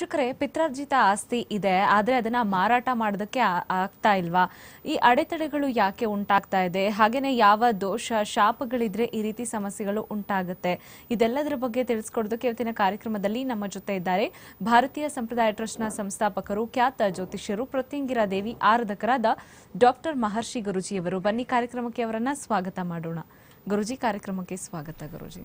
ಶಿಕ್ಷಕರೇ ಪಿತ್ರಾರ್ಜಿತ ಆಸ್ತಿ ಇದೆ ಆದರೆ ಅದನ್ನ ಮಾರಾಟ ಮಾಡೋದಕ್ಕೆ ಆಗ್ತಾ ಇಲ್ವಾ ಈ ಅಡೆತಡೆಗಳು ಯಾಕೆ ಉಂಟಾಗ್ತಾ ಇದೆ ಹಾಗೇನೆ ಯಾವ ದೋಷ ಶಾಪಗಳಿದ್ರೆ ಈ ರೀತಿ ಸಮಸ್ಯೆಗಳು ಉಂಟಾಗುತ್ತೆ ಇದೆಲ್ಲದರ ಬಗ್ಗೆ ತಿಳಿಸ್ಕೊಡೋದಕ್ಕೆ ಇವತ್ತಿನ ಕಾರ್ಯಕ್ರಮದಲ್ಲಿ ನಮ್ಮ ಜೊತೆ ಇದ್ದಾರೆ ಭಾರತೀಯ ಸಂಪ್ರದಾಯ ಟ್ರಸ್ಟ್ನ ಸಂಸ್ಥಾಪಕರು ಖ್ಯಾತ ಜ್ಯೋತಿಷ್ಯರು ಪ್ರತ್ಯಂಗಿರಾ ದೇವಿ ಆರಾಧಕರಾದ ಡಾಕ್ಟರ್ ಮಹರ್ಷಿ ಗುರುಜಿಯವರು ಬನ್ನಿ ಕಾರ್ಯಕ್ರಮಕ್ಕೆ ಅವರನ್ನ ಸ್ವಾಗತ ಮಾಡೋಣ ಗುರುಜಿ ಕಾರ್ಯಕ್ರಮಕ್ಕೆ ಸ್ವಾಗತ ಗುರುಜಿ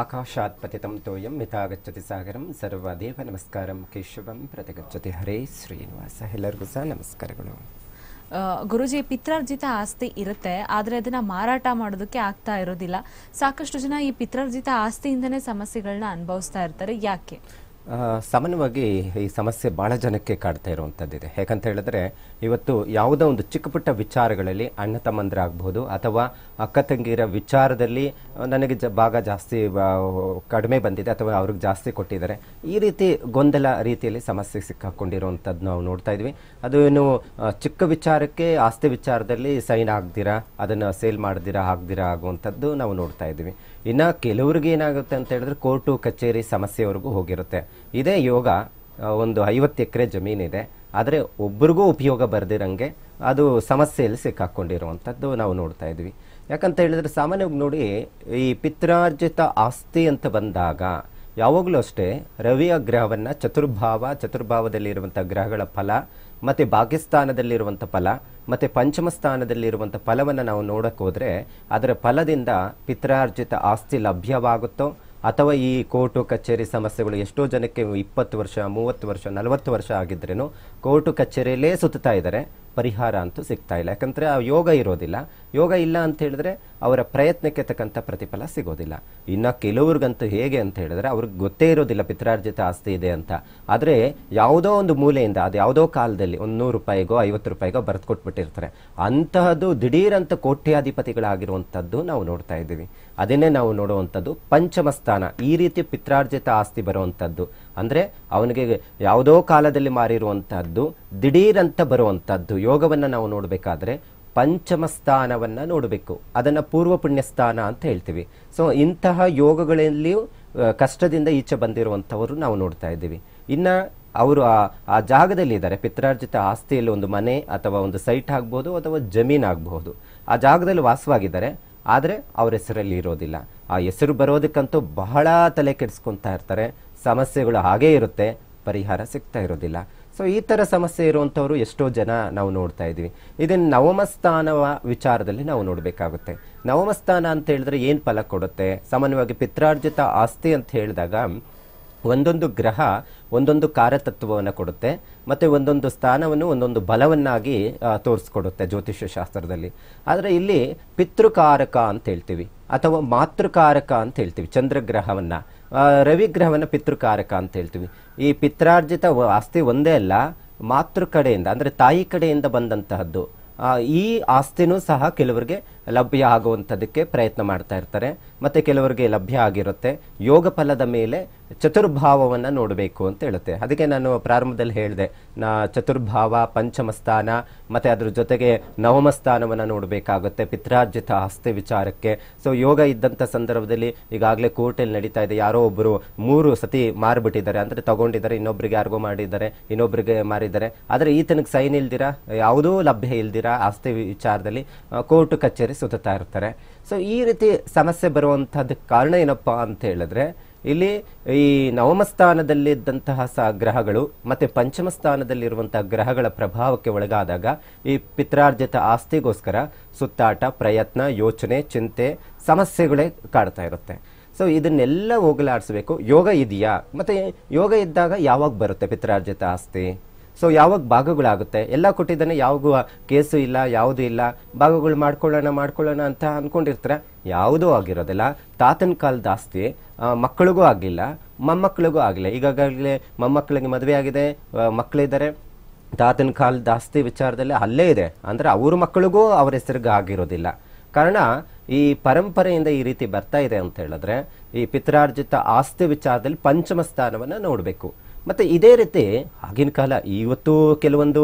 ಆಕಾಶಾತ್ ಪತಿತಂ ತೋಯಂ ಮಿತಾಗಚ್ಚತಿ ಸಾಗರಂ ಸರ್ವದೇವ ನಮಸ್ಕಾರಂ ಕೇಶವಂ ಪ್ರತಿಗಚ್ಚತಿ ಹರೇ ಶ್ರೀನಿವಾಸ ಎಲ್ಲರಿಗೂ ಸಹ ನಮಸ್ಕಾರಗಳು ಗುರುಜಿ ಪಿತ್ರಾರ್ಜಿತ ಆಸ್ತಿ ಇರುತ್ತೆ ಆದರೆ ಅದನ್ನು ಮಾರಾಟ ಮಾಡೋದಕ್ಕೆ ಆಗ್ತಾ ಇರೋದಿಲ್ಲ ಸಾಕಷ್ಟು ಜನ ಈ ಪಿತ್ರಾರ್ಜಿತ ಆಸ್ತಿಯಿಂದನೇ ಸಮಸ್ಯೆಗಳನ್ನ ಅನುಭವಿಸ್ತಾ ಇರ್ತಾರೆ ಯಾಕೆ ಸಾಮಾನ್ಯವಾಗಿ ಈ ಸಮಸ್ಯೆ ಭಾಳ ಜನಕ್ಕೆ ಕಾಡ್ತಾ ಇರುವಂಥದ್ದಿದೆ ಯಾಕಂತ ಹೇಳಿದ್ರೆ ಇವತ್ತು ಯಾವುದೋ ಒಂದು ಚಿಕ್ಕ ಪುಟ್ಟ ವಿಚಾರಗಳಲ್ಲಿ ಅಣ್ಣ ತಮ್ಮಂದಿರಾಗ್ಬೋದು ಅಥವಾ ಅಕ್ಕ ತಂಗಿರ ವಿಚಾರದಲ್ಲಿ ನನಗೆ ಜ ಭಾಗ ಜಾಸ್ತಿ ಕಡಿಮೆ ಬಂದಿದೆ ಅಥವಾ ಅವ್ರಿಗೆ ಜಾಸ್ತಿ ಕೊಟ್ಟಿದ್ದಾರೆ ಈ ರೀತಿ ಗೊಂದಲ ರೀತಿಯಲ್ಲಿ ಸಮಸ್ಯೆ ಸಿಕ್ಕಾಕೊಂಡಿರುವಂಥದ್ದು ನಾವು ನೋಡ್ತಾ ಇದ್ವಿ ಅದು ಏನು ಚಿಕ್ಕ ವಿಚಾರಕ್ಕೆ ಆಸ್ತಿ ವಿಚಾರದಲ್ಲಿ ಸೈನ್ ಆಗ್ದಿರಾ ಅದನ್ನು ಸೇಲ್ ಮಾಡ್ದಿರಾ ಆಗ್ದಿರಾ ಆಗುವಂಥದ್ದು ನಾವು ನೋಡ್ತಾ ಇದ್ವಿ ಇನ್ನು ಕೆಲವ್ರಿಗೆ ಏನಾಗುತ್ತೆ ಅಂತ ಹೇಳಿದ್ರೆ ಕೋರ್ಟು ಕಚೇರಿ ಸಮಸ್ಯೆವರೆಗೂ ಹೋಗಿರುತ್ತೆ ಇದೇ ಯೋಗ ಒಂದು ಐವತ್ತು ಎಕರೆ ಜಮೀನಿದೆ ಆದರೆ ಒಬ್ರಿಗೂ ಉಪಯೋಗ ಬರ್ದಿರಂಗೆ ಅದು ಸಮಸ್ಯೆಯಲ್ಲಿ ಸಿಕ್ಕಾಕ್ಕೊಂಡಿರುವಂಥದ್ದು ನಾವು ನೋಡ್ತಾ ಇದ್ವಿ ಯಾಕಂತ ಹೇಳಿದ್ರೆ ಸಾಮಾನ್ಯವಾಗಿ ನೋಡಿ ಈ ಪಿತ್ರಾರ್ಜಿತ ಆಸ್ತಿ ಅಂತ ಬಂದಾಗ ಯಾವಾಗಲೂ ಅಷ್ಟೇ ರವಿಯ ಗ್ರಹವನ್ನು ಚತುರ್ಭಾವ ಚತುರ್ಭಾವದಲ್ಲಿರುವಂಥ ಗ್ರಹಗಳ ಫಲ ಮತ್ತು ಭಾಗ್ಯಸ್ಥಾನದಲ್ಲಿರುವಂಥ ಫಲ ಮತ್ತು ಪಂಚಮ ಸ್ಥಾನದಲ್ಲಿರುವಂಥ ಫಲವನ್ನು ನಾವು ನೋಡೋಕ್ಕೋದ್ರೆ ಅದರ ಫಲದಿಂದ ಪಿತ್ರಾರ್ಜಿತ ಆಸ್ತಿ ಲಭ್ಯವಾಗುತ್ತೋ ಅಥವಾ ಈ ಕೋರ್ಟು ಕಚೇರಿ ಸಮಸ್ಯೆಗಳು ಎಷ್ಟೋ ಜನಕ್ಕೆ ಇಪ್ಪತ್ತು ವರ್ಷ ಮೂವತ್ತು ವರ್ಷ ನಲವತ್ತು ವರ್ಷ ಆಗಿದ್ರೂ ಕೋರ್ಟು ಕಚೇರಿಯಲ್ಲೇ ಸುತ್ತಾ ಇದ್ದಾರೆ ಪರಿಹಾರ ಅಂತೂ ಸಿಗ್ತಾ ಇಲ್ಲ ಯಾಕಂದರೆ ಆ ಯೋಗ ಇರೋದಿಲ್ಲ ಯೋಗ ಇಲ್ಲ ಅಂತ ಹೇಳಿದ್ರೆ ಅವರ ಪ್ರಯತ್ನಕ್ಕೆ ತಕ್ಕಂಥ ಪ್ರತಿಫಲ ಸಿಗೋದಿಲ್ಲ ಇನ್ನು ಕೆಲವ್ರಿಗಂತೂ ಹೇಗೆ ಅಂತ ಹೇಳಿದ್ರೆ ಅವ್ರಿಗೆ ಗೊತ್ತೇ ಇರೋದಿಲ್ಲ ಪಿತ್ರಾರ್ಜಿತ ಆಸ್ತಿ ಇದೆ ಅಂತ ಆದರೆ ಯಾವುದೋ ಒಂದು ಮೂಲೆಯಿಂದ ಅದು ಯಾವುದೋ ಕಾಲದಲ್ಲಿ ಒಂದು ನೂರು ರೂಪಾಯಿಗೋ ಐವತ್ತು ರೂಪಾಯಿಗೋ ಬರೆದು ಕೊಟ್ಬಿಟ್ಟಿರ್ತಾರೆ ಅಂತಹದ್ದು ದಿಢೀರಂತ ಕೋಟ್ಯಾಧಿಪತಿಗಳಾಗಿರುವಂಥದ್ದು ನಾವು ನೋಡ್ತಾ ಇದ್ದೀವಿ ಅದನ್ನೇ ನಾವು ನೋಡುವಂಥದ್ದು ಪಂಚಮಸ್ಥಾನ ಈ ರೀತಿ ಪಿತ್ರಾರ್ಜಿತ ಆಸ್ತಿ ಬರುವಂಥದ್ದು ಅಂದರೆ ಅವನಿಗೆ ಯಾವುದೋ ಕಾಲದಲ್ಲಿ ಮಾರಿರುವಂತಹದ್ದು ದಿಢೀರಂತ ಬರುವಂಥದ್ದು ಯೋಗವನ್ನು ನಾವು ನೋಡಬೇಕಾದ್ರೆ ಪಂಚಮ ಸ್ಥಾನವನ್ನು ನೋಡಬೇಕು ಅದನ್ನು ಪೂರ್ವ ಪುಣ್ಯ ಸ್ಥಾನ ಅಂತ ಹೇಳ್ತೀವಿ ಸೊ ಇಂತಹ ಯೋಗಗಳಲ್ಲಿಯೂ ಕಷ್ಟದಿಂದ ಈಚೆ ಬಂದಿರುವಂಥವರು ನಾವು ನೋಡ್ತಾ ಇದ್ದೀವಿ ಇನ್ನು ಅವರು ಆ ಆ ಜಾಗದಲ್ಲಿ ಇದ್ದಾರೆ ಪಿತ್ರಾರ್ಜಿತ ಆಸ್ತಿಯಲ್ಲಿ ಒಂದು ಮನೆ ಅಥವಾ ಒಂದು ಸೈಟ್ ಆಗ್ಬೋದು ಅಥವಾ ಜಮೀನು ಆಗಬಹುದು ಆ ಜಾಗದಲ್ಲಿ ವಾಸವಾಗಿದ್ದಾರೆ ಆದರೆ ಅವ್ರ ಹೆಸರಲ್ಲಿ ಇರೋದಿಲ್ಲ ಆ ಹೆಸರು ಬರೋದಕ್ಕಂತೂ ಬಹಳ ತಲೆ ಕೆಡಿಸ್ಕೊತಾ ಇರ್ತಾರೆ ಸಮಸ್ಯೆಗಳು ಹಾಗೇ ಇರುತ್ತೆ ಪರಿಹಾರ ಸಿಗ್ತಾ ಇರೋದಿಲ್ಲ ಸೊ ಈ ಥರ ಸಮಸ್ಯೆ ಇರುವಂಥವ್ರು ಎಷ್ಟೋ ಜನ ನಾವು ನೋಡ್ತಾ ಇದ್ದೀವಿ ಇದನ್ನು ನವಮಸ್ಥಾನವ ವಿಚಾರದಲ್ಲಿ ನಾವು ನೋಡಬೇಕಾಗುತ್ತೆ ನವಮಸ್ಥಾನ ಅಂತ ಹೇಳಿದ್ರೆ ಏನು ಫಲ ಕೊಡುತ್ತೆ ಸಾಮಾನ್ಯವಾಗಿ ಪಿತ್ರಾರ್ಜಿತ ಆಸ್ತಿ ಅಂತ ಹೇಳಿದಾಗ ಒಂದೊಂದು ಗ್ರಹ ಒಂದೊಂದು ಕಾರತತ್ವವನ್ನು ಕೊಡುತ್ತೆ ಮತ್ತು ಒಂದೊಂದು ಸ್ಥಾನವನ್ನು ಒಂದೊಂದು ಬಲವನ್ನಾಗಿ ತೋರಿಸ್ಕೊಡುತ್ತೆ ಜ್ಯೋತಿಷ್ಯ ಶಾಸ್ತ್ರದಲ್ಲಿ ಆದರೆ ಇಲ್ಲಿ ಪಿತೃಕಾರಕ ಅಂತ ಹೇಳ್ತೀವಿ ಅಥವಾ ಮಾತೃಕಾರಕ ಅಂತ ಹೇಳ್ತೀವಿ ಚಂದ್ರಗ್ರಹವನ್ನು ರವಿಗ್ರಹವನ್ನು ಪಿತೃಕಾರಕ ಅಂತ ಹೇಳ್ತೀವಿ ಈ ಪಿತ್ರಾರ್ಜಿತ ಆಸ್ತಿ ಒಂದೇ ಅಲ್ಲ ಮಾತೃ ಕಡೆಯಿಂದ ಅಂದರೆ ತಾಯಿ ಕಡೆಯಿಂದ ಬಂದಂತಹದ್ದು ಈ ಆಸ್ತಿನೂ ಸಹ ಕೆಲವರಿಗೆ ಲಭ್ಯ ಆಗುವಂಥದ್ದಕ್ಕೆ ಪ್ರಯತ್ನ ಮಾಡ್ತಾ ಇರ್ತಾರೆ ಮತ್ತು ಕೆಲವರಿಗೆ ಲಭ್ಯ ಆಗಿರುತ್ತೆ ಯೋಗ ಫಲದ ಮೇಲೆ ಚತುರ್ಭಾವವನ್ನು ನೋಡಬೇಕು ಅಂತ ಹೇಳುತ್ತೆ ಅದಕ್ಕೆ ನಾನು ಪ್ರಾರಂಭದಲ್ಲಿ ಹೇಳಿದೆ ನಾ ಚತುರ್ಭಾವ ಪಂಚಮ ಸ್ಥಾನ ಮತ್ತು ಅದ್ರ ಜೊತೆಗೆ ನವಮ ಸ್ಥಾನವನ್ನು ನೋಡಬೇಕಾಗುತ್ತೆ ಪಿತ್ರಾರ್ಜಿತ ಆಸ್ತಿ ವಿಚಾರಕ್ಕೆ ಸೊ ಯೋಗ ಇದ್ದಂಥ ಸಂದರ್ಭದಲ್ಲಿ ಈಗಾಗಲೇ ಕೋರ್ಟಲ್ಲಿ ನಡೀತಾ ಇದೆ ಯಾರೋ ಒಬ್ಬರು ಮೂರು ಸತಿ ಮಾರಿಬಿಟ್ಟಿದ್ದಾರೆ ಅಂದರೆ ತಗೊಂಡಿದ್ದಾರೆ ಇನ್ನೊಬ್ರಿಗೆ ಯಾರಿಗೋ ಮಾಡಿದ್ದಾರೆ ಇನ್ನೊಬ್ರಿಗೆ ಮಾರಿದ್ದಾರೆ ಆದರೆ ಈತನಿಗೆ ಸೈನ್ ಇಲ್ದಿರ ಯಾವುದೂ ಲಭ್ಯ ಇಲ್ದಿರ ಆಸ್ತಿ ವಿಚಾರದಲ್ಲಿ ಕೋರ್ಟ್ ಕಚೇರಿ ಇರ್ತಾರೆ ಸುತ್ತಾ ಇರ್ತಾರೆ ಸೊ ಈ ರೀತಿ ಸಮಸ್ಯೆ ಬರುವಂತಹದ್ದು ಕಾರಣ ಏನಪ್ಪ ಅಂತ ಹೇಳಿದ್ರೆ ಇಲ್ಲಿ ಈ ನವಮ ಸ್ಥಾನದಲ್ಲಿದ್ದಂತಹ ಸ ಗ್ರಹಗಳು ಮತ್ತೆ ಪಂಚಮ ಸ್ಥಾನದಲ್ಲಿರುವಂತಹ ಗ್ರಹಗಳ ಪ್ರಭಾವಕ್ಕೆ ಒಳಗಾದಾಗ ಈ ಪಿತ್ರಾರ್ಜಿತ ಆಸ್ತಿಗೋಸ್ಕರ ಸುತ್ತಾಟ ಪ್ರಯತ್ನ ಯೋಚನೆ ಚಿಂತೆ ಸಮಸ್ಯೆಗಳೇ ಕಾಡ್ತಾ ಇರುತ್ತೆ ಸೊ ಇದನ್ನೆಲ್ಲ ಹೋಗಲಾಡಿಸ್ಬೇಕು ಯೋಗ ಇದೆಯಾ ಮತ್ತೆ ಯೋಗ ಇದ್ದಾಗ ಯಾವಾಗ ಬರುತ್ತೆ ಪಿತ್ರಾರ್ಜಿತ ಆಸ್ತಿ ಸೊ ಯಾವಾಗ ಭಾಗಗಳಾಗುತ್ತೆ ಎಲ್ಲ ಕೊಟ್ಟಿದ್ದಾನೆ ಯಾವಾಗೂ ಕೇಸು ಇಲ್ಲ ಯಾವುದೂ ಇಲ್ಲ ಭಾಗಗಳು ಮಾಡ್ಕೊಳ್ಳೋಣ ಮಾಡ್ಕೊಳ್ಳೋಣ ಅಂತ ಅಂದ್ಕೊಂಡಿರ್ತಾರೆ ಯಾವುದೂ ಆಗಿರೋದಿಲ್ಲ ತಾತನ ಕಾಲದ ಆಸ್ತಿ ಮಕ್ಕಳಿಗೂ ಆಗಿಲ್ಲ ಮೊಮ್ಮಕ್ಕಳಿಗೂ ಆಗಲಿಲ್ಲ ಈಗಾಗಲೇ ಮೊಮ್ಮಕ್ಕಳಿಗೆ ಮದುವೆ ಆಗಿದೆ ಮಕ್ಕಳಿದ್ದಾರೆ ತಾತನ ಕಾಲದ ಆಸ್ತಿ ವಿಚಾರದಲ್ಲಿ ಅಲ್ಲೇ ಇದೆ ಅಂದರೆ ಅವ್ರ ಮಕ್ಕಳಿಗೂ ಅವ್ರ ಹೆಸರಿಗೆ ಆಗಿರೋದಿಲ್ಲ ಕಾರಣ ಈ ಪರಂಪರೆಯಿಂದ ಈ ರೀತಿ ಬರ್ತಾ ಇದೆ ಅಂತ ಹೇಳಿದ್ರೆ ಈ ಪಿತ್ರಾರ್ಜಿತ ಆಸ್ತಿ ವಿಚಾರದಲ್ಲಿ ಪಂಚಮ ಸ್ಥಾನವನ್ನು ನೋಡಬೇಕು ಮತ್ತು ಇದೇ ರೀತಿ ಆಗಿನ ಕಾಲ ಇವತ್ತು ಕೆಲವೊಂದು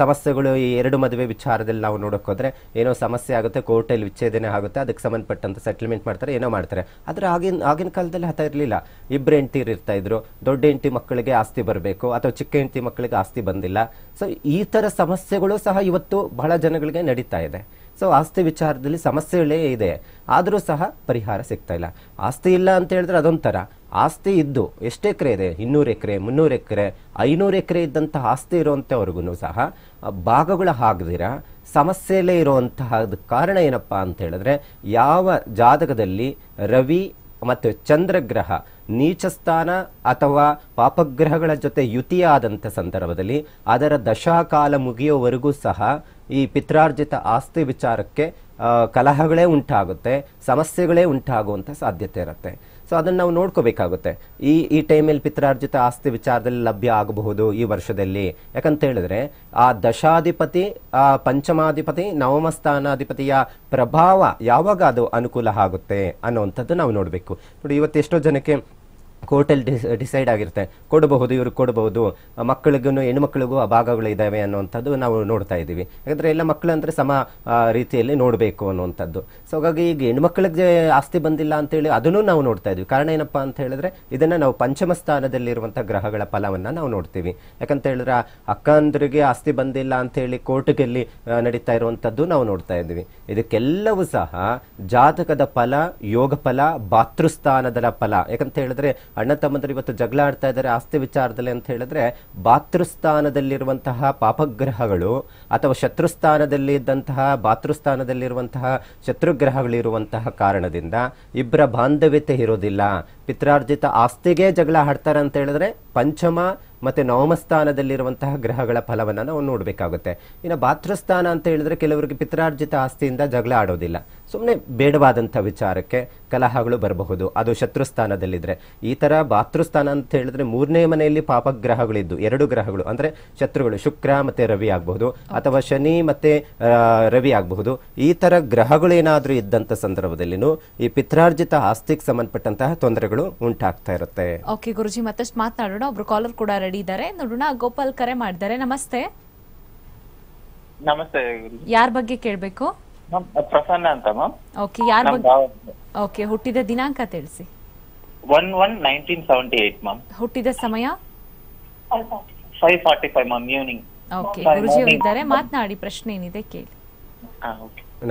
ಸಮಸ್ಯೆಗಳು ಈ ಎರಡು ಮದುವೆ ವಿಚಾರದಲ್ಲಿ ನಾವು ನೋಡೋಕ್ಕೋದ್ರೆ ಏನೋ ಸಮಸ್ಯೆ ಆಗುತ್ತೆ ಕೋರ್ಟಲ್ಲಿ ವಿಚ್ಛೇದನೆ ಆಗುತ್ತೆ ಅದಕ್ಕೆ ಸಂಬಂಧಪಟ್ಟಂತ ಸೆಟಲ್ಮೆಂಟ್ ಮಾಡ್ತಾರೆ ಏನೋ ಮಾಡ್ತಾರೆ ಆದರೆ ಆಗಿನ ಆಗಿನ ಕಾಲದಲ್ಲಿ ಹತ ಇರಲಿಲ್ಲ ಇಬ್ಬರು ಹೆಂಡ್ತಿರು ಇರ್ತಾ ಇದ್ರು ದೊಡ್ಡ ಹೆಂಡತಿ ಮಕ್ಕಳಿಗೆ ಆಸ್ತಿ ಬರಬೇಕು ಅಥವಾ ಚಿಕ್ಕ ಹೆಂಡತಿ ಮಕ್ಕಳಿಗೆ ಆಸ್ತಿ ಬಂದಿಲ್ಲ ಸೊ ಈ ಥರ ಸಮಸ್ಯೆಗಳು ಸಹ ಇವತ್ತು ಬಹಳ ಜನಗಳಿಗೆ ನಡೀತಾ ಇದೆ ಸೊ ಆಸ್ತಿ ವಿಚಾರದಲ್ಲಿ ಸಮಸ್ಯೆಗಳೇ ಇದೆ ಆದರೂ ಸಹ ಪರಿಹಾರ ಸಿಗ್ತಾ ಇಲ್ಲ ಆಸ್ತಿ ಇಲ್ಲ ಅಂತ ಹೇಳಿದ್ರೆ ಅದೊಂಥರ ಆಸ್ತಿ ಇದ್ದು ಎಷ್ಟು ಎಕರೆ ಇದೆ ಇನ್ನೂರು ಎಕರೆ ಮುನ್ನೂರು ಎಕರೆ ಐನೂರು ಎಕರೆ ಇದ್ದಂಥ ಆಸ್ತಿ ಇರುವಂಥವ್ರಿಗೂ ಸಹ ಭಾಗಗಳು ಆಗದಿರ ಸಮಸ್ಯೆಯಲ್ಲೇ ಇರುವಂತಹ ಕಾರಣ ಏನಪ್ಪ ಅಂತ ಹೇಳಿದ್ರೆ ಯಾವ ಜಾತಕದಲ್ಲಿ ರವಿ ಮತ್ತು ಚಂದ್ರಗ್ರಹ ನೀಚಸ್ಥಾನ ಅಥವಾ ಪಾಪಗ್ರಹಗಳ ಜೊತೆ ಯುತಿಯಾದಂಥ ಸಂದರ್ಭದಲ್ಲಿ ಅದರ ದಶಾಕಾಲ ಮುಗಿಯುವವರೆಗೂ ಸಹ ಈ ಪಿತ್ರಾರ್ಜಿತ ಆಸ್ತಿ ವಿಚಾರಕ್ಕೆ ಕಲಹಗಳೇ ಉಂಟಾಗುತ್ತೆ ಸಮಸ್ಯೆಗಳೇ ಉಂಟಾಗುವಂಥ ಸಾಧ್ಯತೆ ಇರುತ್ತೆ ಸೊ ಅದನ್ನು ನಾವು ನೋಡ್ಕೋಬೇಕಾಗುತ್ತೆ ಈ ಈ ಟೈಮಲ್ಲಿ ಪಿತ್ರಾರ್ಜಿತ ಆಸ್ತಿ ವಿಚಾರದಲ್ಲಿ ಲಭ್ಯ ಆಗಬಹುದು ಈ ವರ್ಷದಲ್ಲಿ ಯಾಕಂತ ಹೇಳಿದ್ರೆ ಆ ದಶಾಧಿಪತಿ ಆ ಪಂಚಮಾಧಿಪತಿ ನವಮ ಸ್ಥಾನಾಧಿಪತಿಯ ಪ್ರಭಾವ ಯಾವಾಗ ಅದು ಅನುಕೂಲ ಆಗುತ್ತೆ ಅನ್ನೋವಂಥದ್ದು ನಾವು ನೋಡಬೇಕು ನೋಡಿ ಇವತ್ತು ಎಷ್ಟೋ ಜನಕ್ಕೆ ಕೋರ್ಟಲ್ಲಿ ಡಿಸ್ ಡಿಸೈಡ್ ಆಗಿರುತ್ತೆ ಕೊಡಬಹುದು ಇವರು ಕೊಡಬಹುದು ಮಕ್ಕಳಿಗೂ ಹೆಣ್ಮಕ್ಳಿಗೂ ಆ ಭಾಗಗಳು ಇದ್ದಾವೆ ಅನ್ನುವಂಥದ್ದು ನಾವು ನೋಡ್ತಾ ಇದ್ದೀವಿ ಯಾಕಂದರೆ ಎಲ್ಲ ಮಕ್ಕಳು ಅಂದರೆ ಸಮ ರೀತಿಯಲ್ಲಿ ನೋಡಬೇಕು ಅನ್ನುವಂಥದ್ದು ಸೊ ಹಾಗಾಗಿ ಈಗ ಹೆಣ್ಮಕ್ಳಿಗೆ ಆಸ್ತಿ ಬಂದಿಲ್ಲ ಅಂತೇಳಿ ಅದನ್ನು ನಾವು ನೋಡ್ತಾ ಇದ್ವಿ ಕಾರಣ ಏನಪ್ಪ ಅಂತ ಹೇಳಿದ್ರೆ ಇದನ್ನು ನಾವು ಪಂಚಮ ಸ್ಥಾನದಲ್ಲಿರುವಂಥ ಗ್ರಹಗಳ ಫಲವನ್ನು ನಾವು ನೋಡ್ತೀವಿ ಯಾಕಂತ ಹೇಳಿದ್ರೆ ಅಕ್ಕಂದ್ರಿಗೆ ಆಸ್ತಿ ಬಂದಿಲ್ಲ ಅಂತೇಳಿ ಕೋರ್ಟ್ಗೆಲ್ಲಿ ನಡೀತಾ ಇರುವಂಥದ್ದು ನಾವು ನೋಡ್ತಾ ಇದ್ದೀವಿ ಇದಕ್ಕೆಲ್ಲವೂ ಸಹ ಜಾತಕದ ಫಲ ಯೋಗ ಫಲ ಭಾತೃಸ್ಥಾನದ ಫಲ ಯಾಕಂತ ಹೇಳಿದ್ರೆ ಅಣ್ಣ ತಮ್ಮಂದರು ಇವತ್ತು ಜಗಳ ಆಡ್ತಾ ಇದ್ದಾರೆ ಆಸ್ತಿ ವಿಚಾರದಲ್ಲಿ ಅಂತ ಹೇಳಿದ್ರೆ ಬಾತೃಸ್ಥಾನದಲ್ಲಿರುವಂತಹ ಪಾಪಗ್ರಹಗಳು ಅಥವಾ ಶತ್ರುಸ್ಥಾನದಲ್ಲಿ ಇದ್ದಂತಹ ಬಾತೃಸ್ಥಾನದಲ್ಲಿರುವಂತಹ ಶತ್ರುಗ್ರಹಗಳಿರುವಂತಹ ಕಾರಣದಿಂದ ಇಬ್ಬರ ಬಾಂಧವ್ಯತೆ ಇರೋದಿಲ್ಲ ಪಿತ್ರಾರ್ಜಿತ ಆಸ್ತಿಗೆ ಜಗಳ ಆಡ್ತಾರೆ ಅಂತ ಹೇಳಿದ್ರೆ ಪಂಚಮ ಮತ್ತೆ ನವಮಸ್ಥಾನದಲ್ಲಿರುವಂತಹ ಗ್ರಹಗಳ ಫಲವನ್ನು ನಾವು ನೋಡಬೇಕಾಗುತ್ತೆ ಇನ್ನು ಭಾತೃಸ್ಥಾನ ಅಂತ ಹೇಳಿದ್ರೆ ಕೆಲವರಿಗೆ ಪಿತ್ರಾರ್ಜಿತ ಆಸ್ತಿಯಿಂದ ಜಗಳ ಆಡೋದಿಲ್ಲ ಸುಮ್ಮನೆ ಬೇಡವಾದಂಥ ವಿಚಾರಕ್ಕೆ ಕಲಹಗಳು ಬರಬಹುದು ಅದು ಸ್ಥಾನದಲ್ಲಿದ್ರೆ ಈ ತರ ಬಾತೃಸ್ಥಾನ ಅಂತ ಹೇಳಿದ್ರೆ ಮೂರನೇ ಮನೆಯಲ್ಲಿ ಪಾಪ ಪಾಪಗ್ರಹಗಳಿದ್ದು ಎರಡು ಗ್ರಹಗಳು ಅಂದ್ರೆ ಶತ್ರುಗಳು ಶುಕ್ರ ಮತ್ತೆ ರವಿ ಆಗಬಹುದು ಅಥವಾ ಶನಿ ಮತ್ತು ರವಿ ಆಗಬಹುದು ಈ ಗ್ರಹಗಳು ಏನಾದ್ರೂ ಇದ್ದಂತ ಸಂದರ್ಭದಲ್ಲಿನೂ ಈ ಪಿತ್ರಾರ್ಜಿತ ಆಸ್ತಿಗೆ ಸಂಬಂಧಪಟ್ಟಂತಹ ತೊಂದರೆಗಳು ಉಂಟಾಗ್ತಾ ಇರುತ್ತೆ ಓಕೆ ಗುರುಜಿ ಮತ್ತಷ್ಟು ಮಾತನಾಡೋಣ ಒಬ್ರು ಕಾಲರ್ ಕೂಡ ರೆಡಿ ಇದ್ದಾರೆ ನೋಡೋಣ ಗೋಪಾಲ್ ಕರೆ ಮಾಡಿದ್ದಾರೆ ನಮಸ್ತೆ ನಮಸ್ತೆ ಯಾರ ಬಗ್ಗೆ ಕೇಳಬೇಕು ಪ್ರಸನ್ನ ಅಂತ ಮ್ಯಾಮ್ ಓಕೆ ಯಾರ ಬಗ್ಗೆ ಓಕೆ ಹುಟ್ಟಿದ ದಿನಾಂಕ ತಿಳಿಸಿ one one nineteen seventy eight ma'am ಹುಟ್ಟಿದ ಸಮಯ five forty five ma'am evening okay Guruji ಇದ್ದಾರೆ ಮಾತನಾಡಿ ಪ್ರಶ್ನೆ ಏನಿದೆ ಕೇಳಿ